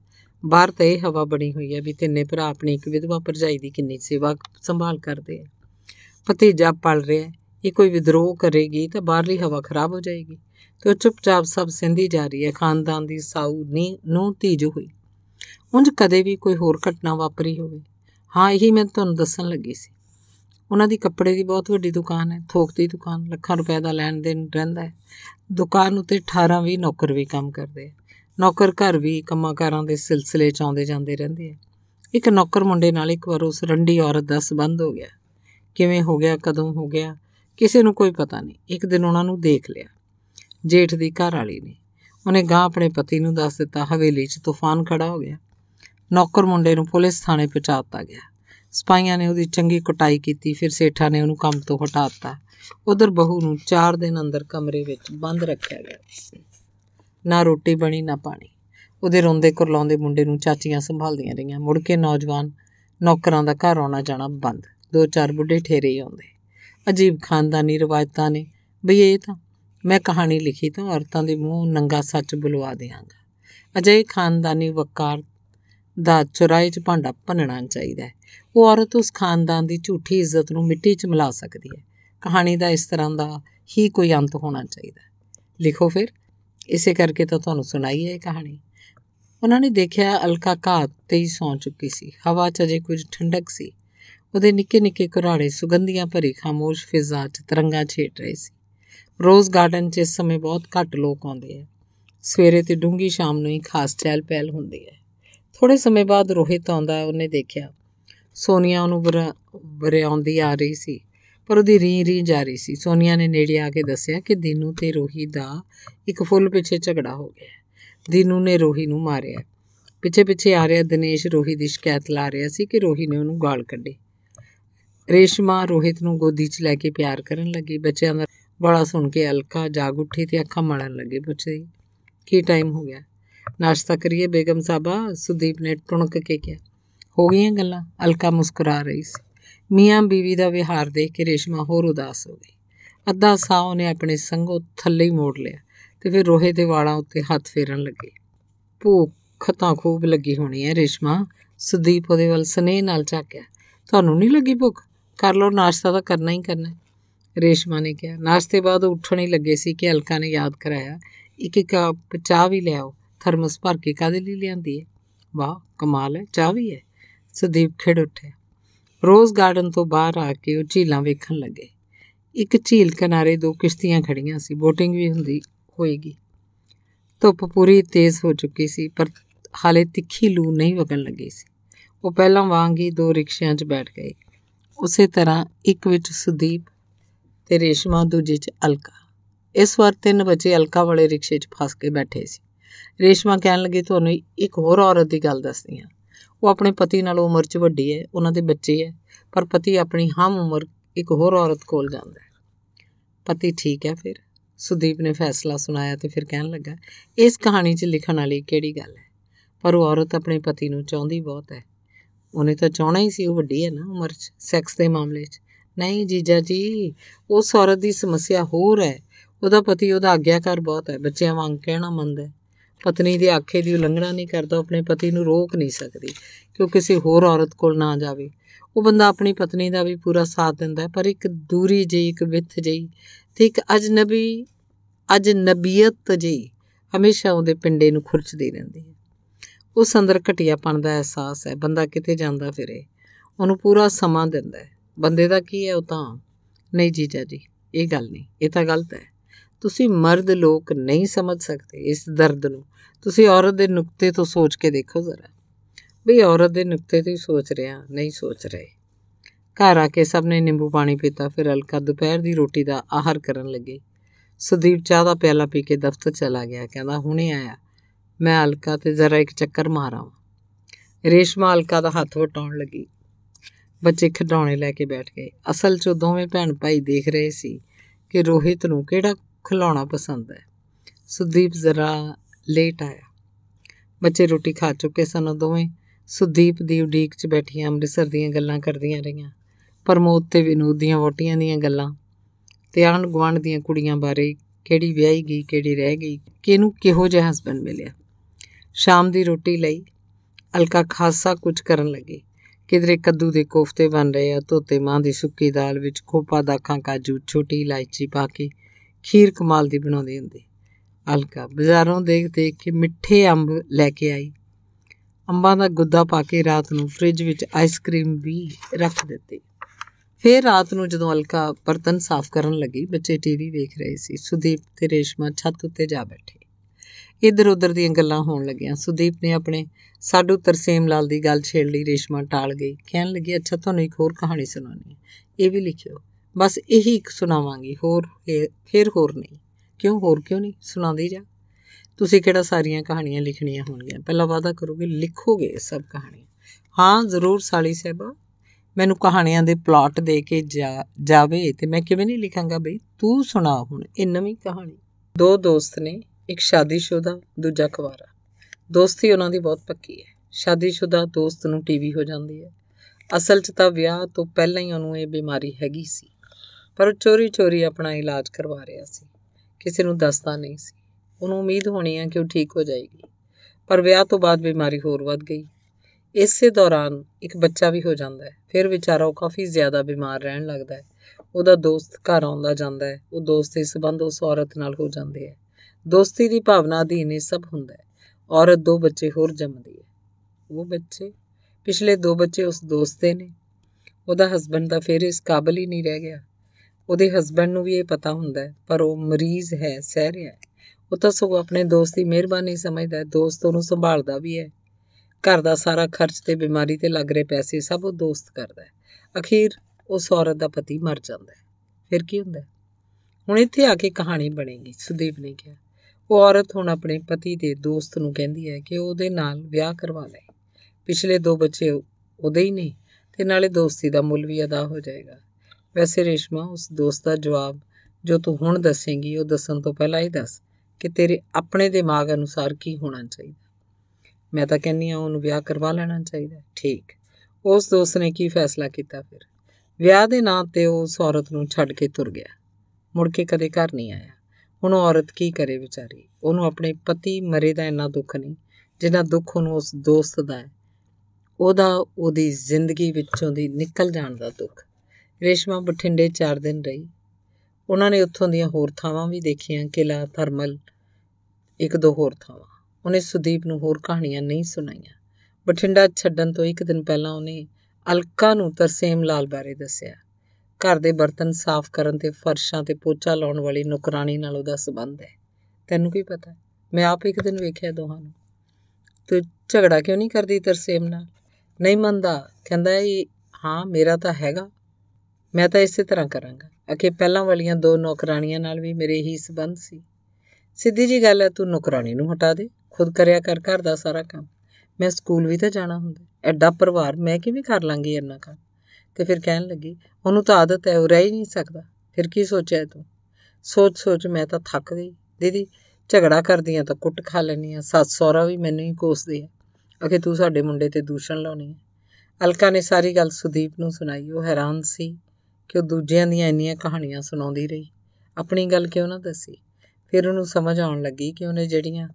ਬਾਹਰ ਤਾਂ ਇਹ ਹਵਾ ਬਣੀ ਹੋਈ ਹੈ ਵੀ ਤਿੰਨੇ ਭਰਾ ਆਪਣੀ ਇੱਕ ਵਿਧਵਾ ਭਰਜਾਈ ਦੀ ਕਿੰਨੀ ਸੇਵਾ ਸੰਭਾਲ ਕਰਦੇ ਆ ਭਤੀਜਾ ਪਲ ਰਿਹਾ ਇਹ ਕੋਈ ਵਿਦਰੋਹ ਕਰੇਗੀ ਤਾਂ ਬਾਹਰਲੀ ਹਵਾ ਖਰਾਬ ਹੋ ਜਾਏਗੀ ਤੇ ਉਹ ਚੁੱਪਚਾਪ ਸਭ ਸਿੰਧੀ ਜਾ ਰਹੀ ਹੈ ਖਾਨਦਾਨ ਦੀ ਸਾਊ ਨੀ ਨੂੰ ਤੀਜ ਹੋਈ ਉਂਝ ਕਦੇ ਵੀ ਕੋਈ ਹੋਰ ਘਟਨਾ ਵਾਪਰੀ ਹੋਵੇ ਹਾਂ ਇਹੀ ਮੈਂ ਤੁਹਾਨੂੰ ਦੱਸਣ ਲੱਗੀ ਸੀ ਉਹਨਾਂ ਦੀ ਕੱਪੜੇ ਦੀ ਬਹੁਤ ਵੱਡੀ ਦੁਕਾਨ ਹੈ ਥੋਕ ਦੀ ਦੁਕਾਨ ਲੱਖਾਂ ਰੁਪਏ ਦਾ ਲੈਣ ਦੇਣ ਰਹਿੰਦਾ ਹੈ ਦੁਕਾਨ ਉੱਤੇ 18 20 ਨੌਕਰ ਵੀ ਕੰਮ ਕਰਦੇ ਆ ਨੌਕਰ ਘਰ ਵੀ ਕੰਮਾਂਕਾਰਾਂ ਦੇ ਸਿਲਸਿਲੇ 'ਚ ਆਉਂਦੇ ਜਾਂਦੇ ਰਹਿੰਦੇ ਆ ਇੱਕ ਨੌਕਰ ਮੁੰਡੇ ਨਾਲ ਇੱਕ ਵਾਰ ਉਸ ਰੰਡੀ ਔਰਤ ਦਾ ਸਬੰਧ ਹੋ ਗਿਆ ਕਿਵੇਂ ਹੋ ਗਿਆ ਕਦੋਂ ਹੋ ਗਿਆ ਕਿਸੇ ਨੂੰ ਕੋਈ ਪਤਾ ਨਹੀਂ ਇੱਕ ਦਿਨ ਉਹਨਾਂ ਨੂੰ ਦੇਖ ਲਿਆ ਜੇਠ ਦੀ ਘਰ ਵਾਲੀ ਨੇ ਉਹਨੇ ਗਾਂ ਆਪਣੇ ਪਤੀ ਨੂੰ ਦੱਸ ਦਿੱਤਾ ਹਵੇਲੀ 'ਚ ਤੂਫਾਨ ਖੜਾ ਹੋ ਗਿਆ ਨੌਕਰ ਮੁੰਡੇ ਨੂੰ ਪੁਲਿਸ ਥਾਣੇ ਪਹੁੰਚਾ ਦਿੱਤਾ ਗਿਆ ਸਪਾਈਆਂ ਨੇ ਉਹਦੀ ਚੰਗੀ ਕਟਾਈ ਕੀਤੀ ਫਿਰ ਸੇਠਾ ਨੇ ਉਹਨੂੰ ਕੰਮ ਤੋਂ ਹਟਾ ਦਿੱਤਾ ਉਧਰ ਬਹੂ ਨੂੰ 4 ਦਿਨ ਅੰਦਰ ਕਮਰੇ ਵਿੱਚ ਬੰਦ ਰੱਖਿਆ ਗਿਆ ਸੀ ਨਾ ਰੋਟੀ ਬਣੀ ਨਾ ਪਾਣੀ ਉਹਦੇ ਰੋਂਦੇ ਕੁਰਲਾਉਂਦੇ ਮੁੰਡੇ ਨੂੰ ਚਾਚੀਆਂ ਸੰਭਾਲਦੀਆਂ ਰਹੀਆਂ ਮੁੜ ਕੇ ਨੌਜਵਾਨ ਨੌਕਰਾਂ ਦਾ ਘਰ ਆਉਣਾ ਜਾਣਾ ਬੰਦ ਦੋ ਚਾਰ ਬੁੱਢੇ ਠੇਰੇ ਹੀ ਆਉਂਦੇ ਅਜੀਬ ਖਾਨਦਾਨੀ ਰਵਾਇਤਾਂ ਨੇ ਬਈ ਇਹ ਤਾਂ ਮੈਂ ਕਹਾਣੀ ਲਿਖੀ ਤਾਂ ਔਰਤਾਂ ਦੇ ਮੂੰਹ ਨੰਗਾ ਸੱਚ ਬੁਲਵਾ ਦੇਵਾਂਗਾ ਅਜੇ ਖਾਨਦਾਨੀ ਵਕਾਰ ਦਾ ਚੁਰਾਏ 'ਚ ਭਾਂਡਾ ਭੰਨਣਾ ਚਾਹੀਦਾ ਹੈ ਉਹ ਔਰਤ ਉਸ ਖਾਨਦਾਨ ਦੀ ਝੂਠੀ ਇੱਜ਼ਤ ਨੂੰ ਮਿੱਟੀ 'ਚ ਮਿਲਾ ਸਕਦੀ ਹੈ ਕਹਾਣੀ ਦਾ ਇਸ ਤਰ੍ਹਾਂ ਦਾ ਹੀ ਕੋਈ ਅੰਤ ਹੋਣਾ ਚਾਹੀਦਾ ਲਿਖੋ ਫਿਰ ਇਸੇ ਕਰਕੇ ਤਾਂ ਤੁਹਾਨੂੰ ਸੁਣਾਈ ਹੈ ਇਹ ਕਹਾਣੀ ਉਹਨਾਂ ਨੇ ਦੇਖਿਆ ਅਲਕਾ ਘਾਤ ਤੇ ਹੀ ਸੌਂ ਚੁੱਕੀ ਸੀ ਹਵਾ 'ਚ ਅਜੇ ਕੁਝ ਠੰਡਕ ਸੀ ਉਹਦੇ ਨਿੱਕੇ ਨਿੱਕੇ ਘਰਾੜੇ ਸੁਗੰਧੀਆਂ ਭਰੀ ਖਾਮੋਸ਼ ਫਿਜ਼ਾ 'ਚ ਤਰੰਗਾ ਛੇੜ ਰਹੇ ਸੀ ਰੋਜ਼ ਗਾਰਡਨ 'ਚ ਇਸ ਸਮੇਂ ਬਹੁਤ ਘੱਟ ਲੋਕ ਆਉਂਦੇ ਆ ਸਵੇਰੇ ਤੇ ਡੂੰਗੀ ਸ਼ਾਮ ਨੂੰ ਹੀ ਖਾਸ ਚਹਿਲ ਪਹਿਲ ਹੁੰਦੀ ਹੈ ਥੋੜੇ ਸਮੇਂ ਬਾਅਦ ਰੋਹਿਤ ਆਉਂਦਾ ਉਹਨੇ ਦੇਖਿਆ ਸੋਨੀਆ ਉਹਨੂੰ ਬਰਿਆਉਂਦੀ ਆ ਰਹੀ ਸੀ ਪਰ ਉਹਦੀ ਰੀ ਰੀ ਜਾਰੀ ਸੀ ਸੋਨੀਆ ਨੇ ਨੇੜੇ ਆ ਕੇ ਦੱਸਿਆ ਕਿ ਦੀਨੂ ਤੇ ਰੋਹੀ ਦਾ ਇੱਕ ਫੁੱਲ ਪਿੱਛੇ ਝਗੜਾ ਹੋ ਗਿਆ ਦੀਨੂ ਨੇ ਰੋਹੀ ਨੂੰ ਮਾਰਿਆ ਪਿੱਛੇ ਪਿੱਛੇ ਆ ਰਿਹਾ ਦਿਨੇਸ਼ ਰੋਹੀ ਦੀ ਸ਼ਿਕਾਇਤ ਲਾ ਰਿਹਾ ਸੀ ਕਿ ਰੋਹੀ ਨੇ ਉਹਨੂੰ ਗਾਲ ਕੱਢੀ ਰੇਸ਼ਮਾ ਰੋਹਿਤ ਨੂੰ ਗੋਦੀ 'ਚ ਲੈ ਕੇ ਪਿਆਰ ਕਰਨ ਲੱਗੀ ਬੱਚਿਆਂ ਦਾ ਬੜਾ ਸੁਣ ਕੇ ਅਲਕਾ ਜਾਗ ਉੱਠੀ ਤੇ ਅੱਖਾਂ ਮਲਣ ਲੱਗੇ ਪੁੱਛੇ ਕੀ ਟਾਈਮ ਹੋ ਗਿਆ ਨਾਸ਼ਤਾ ਕਰੀਏ ਬੇਗਮ ਸਾਹਿਬਾ ਸੁਦੀਪ ਨੇ ਟੁਣਕ ਕੇ ਕਿਹਾ ਹੋ ਗਈਆਂ ਗੱਲਾਂ ਅਲਕਾ ਮੁਸਕਰਾ ਰਹੀ ਸੀ ਮੀਆਂ ਬੀਵੀ ਦਾ ਵਿਹਾਰ ਦੇਖ ਕੇ ਰੇਸ਼ਮਾ ਹੋਰ ਉਦਾਸ ਹੋ ਗਈ ਅੱਧਾ ਸਾਹ ਉਹਨੇ ਆਪਣੇ ਸੰਗੋ ਥੱਲੇ ਹੀ ਮੋੜ ਲਿਆ ਤੇ ਫਿਰ ਰੋਹੇ ਦੇ ਵਾਲਾਂ ਉੱਤੇ ਹੱਥ ਫੇਰਨ ਲੱਗੀ ਭੁੱਖ ਤਾਂ ਖੂਬ ਲੱਗੀ ਹੋਣੀ ਹੈ ਰੇਸ਼ਮਾ ਸੁਦੀਪ ਉਹਦੇ ਵੱਲ ਸਨੇਹ ਨਾਲ ਝਾਕਿਆ ਤੁਹਾਨੂੰ ਨਹੀਂ ਲੱਗੀ ਭੁੱਖ ਕਰ ਲੋ ਨਾਸ਼ਤਾ ਤਾਂ ਕਰਨਾ ਹੀ ਕਰਨਾ ਰੇਸ਼ਮਾ ਨੇ ਕਿਹਾ ਨਾਸ਼ਤੇ ਬਾਅਦ ਉੱਠਣ ਹੀ ਲੱਗੇ ਸੀ ਕਿ ਹਲਕਾ ਨੇ ਯਾਦ ਕਰਾਇਆ ਇੱਕ ਇੱਕ ਕੱਪ ਚਾਹ ਵੀ ਲਿਆਓ ਥਰਮਸ ਭਰ ਕੇ ਕਾਦੇ ਲਈ ਲਿਆਂਦੀ ਹੈ ਵਾਹ ਕਮਾਲ ਹੈ ਚਾਹ ਵੀ ਹੈ ਸੁਦੀਪ ਖੇੜ ਉੱਠਿਆ ਰੋਜ਼ ਗਾਰਡਨ ਤੋਂ ਬਾਹਰ ਆ ਕੇ ਉਹ ਝੀਲਾਂ ਵੇਖਣ ਲੱਗੇ ਇੱਕ ਝੀਲ ਕਿਨਾਰੇ ਦੋ ਕਿਸ਼ਤੀਆਂ ਖੜੀਆਂ ਸੀ ਬੋਟਿੰਗ ਵੀ ਹੁੰਦੀ ਹੋਏਗੀ ਧੁੱਪ ਪੂਰੀ ਤੇਜ਼ ਹੋ ਚੁੱਕੀ ਸੀ ਪਰ ਹਾਲੇ ਤਿੱਖੀ ਲੂ ਨਹੀਂ ਵਗਣ ਲੱਗੀ ਸੀ ਉਹ ਪਹਿਲਾਂ ਵਾਂਗ ਹੀ ਦੋ ਰਿਕਸ਼ਿਆਂ 'ਚ ਬੈਠ ਗਏ ਉਸੇ ਤਰ੍ਹਾਂ ਇੱਕ ਵਿੱਚ ਸੁਦੀਪ ਤੇ ਰੇਸ਼ਮਾ ਦੂਜੇ 'ਚ ਅਲਕਾ ਇਸ ਵਾਰ ਤਿੰਨ ਬੱਚੇ ਅਲਕਾ ਵਾਲੇ ਰਿਕਸ਼ੇ 'ਚ ਫਸ ਕੇ ਬੈਠੇ ਸੀ ਰੇਸ਼ਮਾ ਕਹਿਣ ਲੱਗੀ ਤੁਹਾਨੂੰ ਇੱਕ ਹੋਰ ਔਰਤ ਦੀ ਗੱਲ ਦੱਸਦੀ ਹਾਂ ਉਹ ਆਪਣੇ ਪਤੀ ਨਾਲੋਂ ਉਮਰ 'ਚ ਵੱਡੀ ਹੈ ਉਹਨਾਂ ਦੇ ਬੱਚੇ ਹੈ ਪਰ ਪਤੀ ਆਪਣੀ ਹਮ ਉਮਰ ਇੱਕ ਹੋਰ ਔਰਤ ਕੋਲ ਜਾਂਦਾ ਹੈ ਪਤੀ ਠੀਕ ਹੈ ਫਿਰ ਸੁਦੀਪ ਨੇ ਫੈਸਲਾ ਸੁਣਾਇਆ ਤੇ ਫਿਰ ਕਹਿਣ ਲੱਗਾ ਇਸ ਕਹਾਣੀ 'ਚ ਲਿਖਣ ਵਾਲੀ ਕਿਹੜੀ ਗੱਲ ਹੈ ਪਰ ਉਹ ਔਰਤ ਆਪਣੇ ਪਤੀ ਨੂੰ ਚਾਹੁੰਦੀ ਬਹੁਤ ਹੈ ਉਹਨੇ ਤਾਂ ਚਾਹਣਾ ਹੀ ਸੀ ਉਹ ਵੱਡੀ ਹੈ ਨਾ ਉਮਰ 'ਚ ਸੈਕਸ ਦੇ ਮਾਮਲੇ 'ਚ ਨਹੀਂ ਜੀਜਾ ਜੀ ਉਸ ਔਰਤ ਦੀ ਸਮੱਸਿਆ ਹੋਰ ਹੈ ਉਹਦਾ ਪਤੀ ਉਹਦਾ ਆਗਿਆਕਾਰ ਬਹੁਤ ਹੈ ਬੱਚਿਆਂ ਵਾਂਗ ਕਹਿਣਾ ਮੰਨਦਾ ਪਤਨੀ ਦੇ ਆਖੇ ਦੀ ਉਲੰਘਣਾ ਨਹੀਂ ਕਰਦਾ ਆਪਣੇ ਪਤੀ ਨੂੰ ਰੋਕ ਨਹੀਂ ਸਕਦੀ ਕਿ ਉਹ ਕਿਸੇ ਹੋਰ ਔਰਤ ਕੋਲ ਨਾ ਜਾਵੇ ਉਹ ਬੰਦਾ ਆਪਣੀ ਪਤਨੀ ਦਾ ਵੀ ਪੂਰਾ ਸਾਥ ਦਿੰਦਾ ਹੈ ਪਰ ਇੱਕ ਦੂਰੀ ਜਿਹੀ ਇੱਕ ਵਿਥ ਜਿਹੀ ਤੇ ਇੱਕ ਅਜਨਬੀ ਅਜਨਬੀਅਤ ਜਿਹੀ ਹਮੇਸ਼ਾ ਉਹਦੇ ਪਿੰਡੇ ਨੂੰ ਖੁਰਚਦੀ ਰਹਿੰਦੀ ਹੈ ਉਸ ਅੰਦਰ ਘਟਿਆਪਣ ਦਾ ਅਹਿਸਾਸ ਹੈ ਬੰਦਾ ਕਿਤੇ ਜਾਂਦਾ ਫਿਰੇ ਉਹਨੂੰ ਪੂਰਾ ਸਮਾਂ ਦਿੰਦਾ ਹੈ ਬੰਦੇ ਦਾ ਕੀ ਹੈ ਉਹ ਤਾਂ ਨਹੀਂ ਜੀਜਾ ਜੀ ਇਹ ਗੱਲ ਨਹੀਂ ਇਹ ਤਾਂ ਗਲਤ ਹੈ ਤੁਸੀਂ ਮਰਦ ਲੋਕ ਨਹੀਂ ਸਮਝ ਸਕਦੇ ਇਸ ਦਰਦ ਨੂੰ ਤੁਸੀਂ ਔਰਤ ਦੇ ਨੁਕਤੇ ਤੋਂ ਸੋਚ ਕੇ ਦੇਖੋ ਜ਼ਰਾ ਵੀ ਔਰਤ ਦੇ ਨੁਕਤੇ ਤੋਂ ਸੋਚ ਰਿਆਂ ਨਹੀਂ ਸੋਚ ਰਹੇ ਘਰ ਆ ਕੇ ਸਭ ਨੇ ਨਿੰਬੂ ਪਾਣੀ ਪੀਤਾ ਫਿਰ ਹਲਕਾ ਦੁਪਹਿਰ ਦੀ ਰੋਟੀ ਦਾ ਆਹਾਰ ਕਰਨ ਲੱਗੇ ਸੁਦੀਪ ਚਾਹ ਦਾ ਪਿਆਲਾ ਪੀ ਕੇ ਦਫ਼ਤਰ ਚਲਾ ਗਿਆ ਕਹਿੰਦਾ ਹੁਣੇ ਆਇਆ ਮੈਂ ਹਲਕਾ ਤੇ ਜ਼ਰਾ ਇੱਕ ਚੱਕਰ ਮਾਰਾਂ ਰੇਸ਼ਮਾ ਹਲਕਾ ਦਾ ਹੱਥ ਵਟਾਉਣ ਲੱਗੀ ਬੱਚੇ ਖਿਡੌਣੇ ਲੈ ਕੇ ਬੈਠ ਗਏ ਅਸਲ 'ਚ ਦੋਵੇਂ ਭੈਣ ਭਾਈ ਦੇਖ ਰਹੇ ਸੀ ਕਿ ਰੋਹਿਤ ਨੂੰ ਕਿਹੜਾ ਖਿਲਾਉਣਾ ਪਸੰਦ ਹੈ ਸੁਦੀਪ ਜ਼ਰਾ ਲੇਟ ਆਇਆ ਬੱਚੇ ਰੋਟੀ ਖਾ ਚੁੱਕੇ ਸਨ ਦੋਵੇਂ ਸੁਦੀਪ ਦੀ ਉਡੀਕ 'ਚ ਬੈਠੀਆਂ ਅੰਮ੍ਰਿਤਸਰ ਦੀਆਂ ਗੱਲਾਂ ਕਰਦੀਆਂ ਰਹੀਆਂ ਪਰਮੋਦ ਤੇ ਵਿਨੋਦ ਦੀਆਂ ਵੋਟੀਆਂ ਦੀਆਂ ਗੱਲਾਂ ਤੇ ਆਣ ਗਵਾਂਡ ਦੀਆਂ ਕੁੜੀਆਂ ਬਾਰੇ ਕਿਹੜੀ ਵਿਆਹੀ ਗਈ ਕਿਹੜੀ ਰਹਿ ਗਈ ਕਿਹਨੂੰ ਕਿਹੋ ਜਿਹਾ ਹਸਬੰਦ ਮਿਲਿਆ ਸ਼ਾਮ ਦੀ ਰੋਟੀ ਲਈ ਅਲਕਾ ਖਾਸਾ ਕੁਝ ਕਰਨ ਲੱਗੀ ਕਿਦਰੇ ਕੱਦੂ ਦੇ ਕੋਫਤੇ ਬਣ ਰਹੇ ਆ ਧੋਤੇ ਮਾਂ ਦੀ ਸੁੱਕੀ ਦਾਲ ਵਿੱਚ ਖੋਪਾ ਦਾਖਾਂ ਕਾਜੂ ਛੋਟੀ ਇਲਾਇਚੀ ਪਾ ਕੇ ਖੀਰ ਕਮਾਲ ਦੀ ਬਣਾਉਂਦੀ ਹੁੰਦੀ ਅਲਕਾ ਬਾਜ਼ਾਰੋਂ ਦੇਖ-ਦੇਖ ਕੇ ਮਿੱਠੇ ਅੰਬ ਲੈ ਕੇ ਆਈ ਅੰਬਾਂ ਦਾ ਗੁੱਦਾ ਪਾ ਕੇ ਰਾਤ ਨੂੰ ਫ੍ਰਿਜ ਵਿੱਚ ਆਈਸਕ੍ਰੀਮ ਵੀ ਰੱਖ ਦਿੱਤੀ ਫੇਰ ਰਾਤ ਨੂੰ ਜਦੋਂ ਅਲਕਾ ਬਰਤਨ ਸਾਫ਼ ਕਰਨ ਲੱਗੀ ਬੱਚੇ ਟੀਵੀ ਵੇਖ ਰਹੇ ਸੀ ਸੁਦੀਪ ਤੇ ਰੇਸ਼ਮਾ ਛੱਤ ਉੱਤੇ ਜਾ ਬੈਠੇ ਇੱਧਰ ਉੱਧਰ ਦੀਆਂ ਗੱਲਾਂ ਹੋਣ ਲੱਗੀਆਂ ਸੁਦੀਪ ਨੇ ਆਪਣੇ ਸਾਡੂ ਤਰਸੇਮ ਲਾਲ ਦੀ ਗੱਲ ਛੇੜ ਲਈ ਰੇਸ਼ਮਾ ਟਾਲ ਗਈ ਕਹਿਣ ਲੱਗੀ ਅੱਛਾ ਤੁਹਾਨੂੰ ਇੱਕ ਹੋਰ ਕਹਾਣੀ ਸੁਣਾਉਣੀ ਹੈ ਇਹ ਵੀ ਲਿਖਿਓ ਬਸ ਇਹੀ ਇੱਕ ਸੁਣਾਵਾਂਗੀ ਹੋਰ ਫਿਰ ਹੋਰ ਨਹੀਂ ਕਿਉਂ ਹੋਰ ਕਿਉਂ ਨਹੀਂ ਸੁਣਾਉਂਦੀ ਜਾ ਤੁਸੀਂ ਕਿਹੜਾ ਸਾਰੀਆਂ ਕਹਾਣੀਆਂ ਲਿਖਣੀਆਂ ਹੋਣਗੀਆਂ ਪਹਿਲਾਂ ਵਾਦਾ ਕਰੋਗੇ ਲਿਖੋਗੇ ਸਭ ਕਹਾਣੀਆਂ ਹਾਂ ਜ਼ਰੂਰ ਸਾਲੀ ਸਹਿਬਾ ਮੈਨੂੰ ਕਹਾਣੀਆਂ ਦੇ ਪਲਾਟ ਦੇ ਕੇ ਜਾਵੇ ਤੇ ਮੈਂ ਕਿਵੇਂ ਨਹੀਂ ਲਿਖਾਂਗਾ ਬਈ ਤੂੰ ਸੁਣਾ ਹੁਣ ਇਹ ਨਵੀਂ ਕਹਾਣੀ ਦੋ ਦੋਸਤ ਨੇ ਇੱਕ ਸ਼ਾਦੀशुदा ਦੂਜਾ ਕੁਵਾਰਾ ਦੋਸਤੀ ਉਹਨਾਂ ਦੀ ਬਹੁਤ ਪੱਕੀ ਹੈ ਸ਼ਾਦੀशुदा ਦੋਸਤ ਨੂੰ ਟੀਵੀ ਹੋ ਜਾਂਦੀ ਹੈ ਅਸਲ 'ਚ ਤਾਂ ਵਿਆਹ ਤੋਂ ਪਹਿਲਾਂ ਹੀ ਉਹਨੂੰ ਇਹ ਬਿਮਾਰੀ ਹੈਗੀ ਸੀ ਪਰ ਉਹ ਚੋਰੀ-ਚੋਰੀ ਆਪਣਾ ਇਲਾਜ ਕਰਵਾ ਰਿਹਾ ਸੀ ਕਿਸੇ ਨੂੰ ਦੱਸਦਾ ਨਹੀਂ ਸੀ ਉਹਨੂੰ ਉਮੀਦ ਹੋਣੀ ਹੈ ਕਿ ਉਹ ਠੀਕ ਹੋ ਜਾਏਗੀ ਪਰ ਵਿਆਹ ਤੋਂ ਬਾਅਦ ਬਿਮਾਰੀ ਹੋਰ ਵੱਧ ਗਈ ਇਸੇ ਦੌਰਾਨ ਇੱਕ ਬੱਚਾ ਵੀ ਹੋ ਜਾਂਦਾ ਹੈ ਫਿਰ ਵਿਚਾਰਾ ਉਹ ਕਾਫੀ ਜ਼ਿਆਦਾ ਬਿਮਾਰ ਰਹਿਣ ਲੱਗਦਾ ਹੈ ਉਹਦਾ ਦੋਸਤ ਘਰ ਆਉਂਦਾ ਜਾਂਦਾ ਹੈ ਉਹ ਦੋਸਤ ਦੇ ਸਬੰਧ ਉਸ ਔਰਤ ਨਾਲ ਹੋ ਜਾਂਦੇ ਹੈ ਦੋਸਤੀ ਦੀ ਭਾਵਨਾ ਅਧੀਨ ਇਹ ਸਭ ਹੁੰਦਾ ਹੈ ਔਰਤ ਦੋ ਬੱਚੇ ਹੋਰ ਜੰਮਦੀ ਹੈ ਉਹ ਬੱਚੇ ਪਿਛਲੇ ਦੋ ਬੱਚੇ ਉਸ ਦੋਸਤ ਦੇ ਨੇ ਉਹਦਾ ਹਸਬੰਦ ਤਾਂ ਫਿਰ ਇਸ ਕਾਬਲ ਹੀ ਨਹੀਂ ਰਹਿ ਗਿਆ ਉਹਦੇ ਹਸਬੰਡ ਨੂੰ ਵੀ ਇਹ ਪਤਾ ਹੁੰਦਾ ਹੈ ਪਰ ਉਹ ਮਰੀਜ਼ ਹੈ ਸਹਿ ਰਿਹਾ ਹੈ ਉਹ ਤਾਂ ਸਗੋਂ ਆਪਣੇ ਦੋਸਤ ਦੀ ਮਿਹਰਬਾਨੀ ਸਮਝਦਾ ਹੈ ਦੋਸਤ ਉਹਨੂੰ ਸੰਭਾਲਦਾ ਵੀ ਹੈ ਘਰ ਦਾ ਸਾਰਾ ਖਰਚ ਤੇ ਬਿਮਾਰੀ ਤੇ ਲੱਗ ਰਹੇ ਪੈਸੇ ਸਭ ਉਹ ਦੋਸਤ ਕਰਦਾ ਹੈ ਅਖੀਰ ਉਸ ਔਰਤ ਦਾ ਪਤੀ ਮਰ ਜਾਂਦਾ ਹੈ ਫਿਰ ਕੀ ਹੁੰਦਾ ਹੁਣ ਇੱਥੇ ਆ ਕੇ ਕਹਾਣੀ ਬਣੇਗੀ ਸੁਦੀਪ ਨੇ ਕਿਹਾ ਉਹ ਔਰਤ ਹੁਣ ਆਪਣੇ ਪਤੀ ਦੇ ਦੋਸਤ ਨੂੰ ਕਹਿੰਦੀ ਹੈ ਕਿ ਉਹਦੇ ਨਾਲ ਵਿਆਹ ਕਰਵਾ ਲੈ ਪਿਛਲੇ ਦੋ ਬੱਚੇ ਉਹਦੇ ਹੀ ਨੇ ਤੇ ਨਾਲੇ ਦੋਸਤੀ ਦਾ ਮੁੱਲ ਵੀ ਅਦਾ ਹੋ ਜਾਏਗਾ ਵੈਸੇ ਰੇਸ਼ਮਾ ਉਸ ਦੋਸਤ ਦਾ ਜਵਾਬ ਜੋ ਤੂੰ ਹੁਣ ਦੱਸੇਂਗੀ ਉਹ ਦੱਸਣ ਤੋਂ ਪਹਿਲਾਂ ਹੀ ਦੱਸ ਕਿ ਤੇਰੇ ਆਪਣੇ ਦਿਮਾਗ ਅਨੁਸਾਰ ਕੀ ਹੋਣਾ ਚਾਹੀਦਾ ਮੈਂ ਤਾਂ ਕਹਿੰਨੀ ਆ ਉਹਨੂੰ ਵਿਆਹ ਕਰਵਾ ਲੈਣਾ ਚਾਹੀਦਾ ਠੀਕ ਉਸ ਦੋਸਤ ਨੇ ਕੀ ਫੈਸਲਾ ਕੀਤਾ ਫਿਰ ਵਿਆਹ ਦੇ ਨਾਂ ਤੇ ਉਹ ਉਸ ਔਰਤ ਨੂੰ ਛੱਡ ਕੇ ਤੁਰ ਗਿਆ ਮੁੜ ਕੇ ਕਦੇ ਘਰ ਨਹੀਂ ਆਇਆ ਹੁਣ ਔਰਤ ਕੀ ਕਰੇ ਵਿਚਾਰੀ ਉਹਨੂੰ ਆਪਣੇ ਪਤੀ ਮਰੇ ਦਾ ਇੰਨਾ ਦੁੱਖ ਨਹੀਂ ਜਿੰਨਾ ਦੁੱਖ ਉਹਨੂੰ ਉਸ ਦੋਸਤ ਦਾ ਹੈ ਉਹਦਾ ਉਹਦੀ ਜ਼ਿੰਦਗੀ ਵਿੱਚੋਂ ਦੀ ਨਿਕਲ ਜਾਣ ਦਾ ਦੁੱਖ ਰੇਸ਼ਮਾ ਬਠਿੰਡੇ 4 ਦਿਨ ਰਹੀ ਉਹਨਾਂ ਨੇ ਉੱਥੋਂ ਦੀਆਂ ਹੋਰ ਥਾਵਾਂ ਵੀ ਦੇਖੀਆਂ ਕਿਲਾ ਥਰਮਲ ਇੱਕ ਦੋ ਹੋਰ ਥਾਵਾਂ ਉਹਨੇ ਸੁਦੀਪ ਨੂੰ ਹੋਰ ਕਹਾਣੀਆਂ ਨਹੀਂ ਸੁਣਾਈਆਂ ਬਠਿੰਡਾ ਛੱਡਣ ਤੋਂ ਇੱਕ ਦਿਨ ਪਹਿਲਾਂ ਉਹਨੇ ਅਲਕਾ ਨੂੰ ਤਰਸੇਮ ਲਾਲ ਬਾਰੇ ਦੱਸਿਆ ਘਰ ਦੇ ਬਰਤਨ ਸਾਫ਼ ਕਰਨ ਤੇ ਫਰਸ਼ਾਂ ਤੇ ਪੋਚਾ ਲਾਉਣ ਵਾਲੀ ਨੁਕਰਾਨੀ ਨਾਲ ਉਹਦਾ ਸਬੰਧ ਹੈ ਤੈਨੂੰ ਕੀ ਪਤਾ ਮੈਂ ਆਪ ਇੱਕ ਦਿਨ ਵੇਖਿਆ ਦੋਹਾਂ ਨੂੰ ਤੂੰ ਝਗੜਾ ਕਿਉਂ ਨਹੀਂ ਕਰਦੀ ਤਰਸੇਮ ਨਾਲ ਨਹੀਂ ਮੰਨਦਾ ਕਹਿੰਦਾ ਇਹ ਹਾਂ ਮੇਰਾ ਤਾਂ ਹੈਗਾ ਮੈਂ ਤਾਂ ਇਸੇ ਤਰ੍ਹਾਂ ਕਰਾਂਗਾ ਅਕੇ ਪਹਿਲਾਂ ਵਾਲੀਆਂ ਦੋ ਨੌਕਰਾਨੀਆਂ ਨਾਲ ਵੀ ਮੇਰੇ ਹੀ ਸਬੰਧ ਸੀ ਸਿੱਧੀ ਜੀ ਗੱਲ ਹੈ ਤੂੰ ਨੌਕਰਾਨੀ ਨੂੰ ਹਟਾ ਦੇ ਖੁਦ ਕਰਿਆ ਕਰ ਘਰ ਦਾ ਸਾਰਾ ਕੰਮ ਮੈਂ ਸਕੂਲ ਵੀ ਤਾਂ ਜਾਣਾ ਹੁੰਦਾ ਐਡਾ ਪਰਿਵਾਰ ਮੈਂ ਕਿਵੇਂ ਕਰ ਲਾਂਗੀ ਇੰਨਾ ਕੰਮ ਤੇ ਫਿਰ ਕਹਿਣ ਲੱਗੀ ਉਹਨੂੰ ਤਾਂ ਆਦਤ ਹੈ ਉਹ ਰਹਿ ਹੀ ਨਹੀਂ ਸਕਦਾ ਫਿਰ ਕੀ ਸੋਚਿਆ ਤੂੰ ਸੋਚ ਸੋਚ ਮੈਂ ਤਾਂ ਥੱਕ ਗਈ ਦੀਦੀ ਝਗੜਾ ਕਰਦੀਆਂ ਤਾਂ ਕੁੱਟ ਖਾ ਲੈਣੀ ਆ ਸੱਸ ਸਹੁਰਾ ਵੀ ਮੈਨੂੰ ਹੀ ਕੋਸਦੇ ਆ ਅਖੇ ਤੂੰ ਸਾਡੇ ਮੁੰਡੇ ਤੇ ਦੂਸ਼ਣ ਲਾਉਣੀ ਹੈ ਅਲਕਾ ਨੇ ਸਾਰੀ ਗੱਲ ਸੁਦੀਪ ਨੂੰ ਸੁਣਾਈ ਉਹ ਹੈਰਾਨ ਸੀ ਕਿ ਉਹ ਦੂਜਿਆਂ ਦੀਆਂ ਇੰਨੀਆਂ ਕਹਾਣੀਆਂ ਸੁਣਾਉਂਦੀ ਰਹੀ ਆਪਣੀ ਗੱਲ ਕਿਉਂ ਨਾ ਦੱਸੀ ਫਿਰ ਉਹਨੂੰ ਸਮਝ ਆਉਣ ਲੱਗੀ ਕਿ ਉਹਨੇ ਜਿਹੜੀਆਂ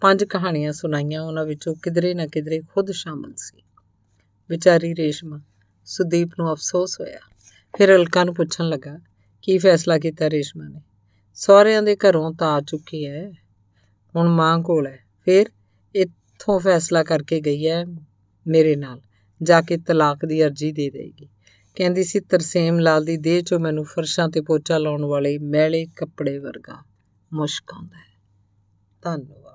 ਪੰਜ ਕਹਾਣੀਆਂ ਸੁਣਾਈਆਂ ਉਹਨਾਂ ਵਿੱਚੋਂ ਕਿਧਰੇ ਨਾ ਕਿਧਰੇ ਖੁਦ ਸ਼ਾਮਲ ਸੀ ਵਿਚਾਰੀ ਰੇਸ਼ਮਾ ਸੁਦੀਪ ਨੂੰ ਅਫਸੋਸ ਹੋਇਆ ਫਿਰ ਅਲਕਾ ਨੂੰ ਪੁੱਛਣ ਲੱਗਾ ਕੀ ਫੈਸਲਾ ਕੀਤਾ ਰੇਸ਼ਮਾ ਨੇ ਸਹੁਰਿਆਂ ਦੇ ਘਰੋਂ ਤਾਂ ਆ ਚੁੱਕੀ ਹੈ ਹੁਣ ਮਾਂ ਕੋਲ ਹੈ ਫਿਰ ਇੱਥੋਂ ਫੈਸਲਾ ਕਰਕੇ ਗਈ ਹੈ ਮੇਰੇ ਨਾਲ ਜਾ ਕੇ ਤਲਾਕ ਦੀ ਅਰਜ਼ੀ ਦੇ ਦੇਗੀ ਕਹਿੰਦੀ ਸੀ ਤਰਸੇਮ ਲਾਲ ਦੀ ਦੇਹ ਚੋਂ ਮੈਨੂੰ ਫਰਸ਼ਾਂ ਤੇ ਪੋਚਾ ਲਾਉਣ ਵਾਲੇ ਮੈਲੇ ਕੱਪੜੇ ਵਰਗਾ ਮੁਸ਼ਕ ਆਉਂਦਾ ਹੈ ਧੰਨਵਾਦ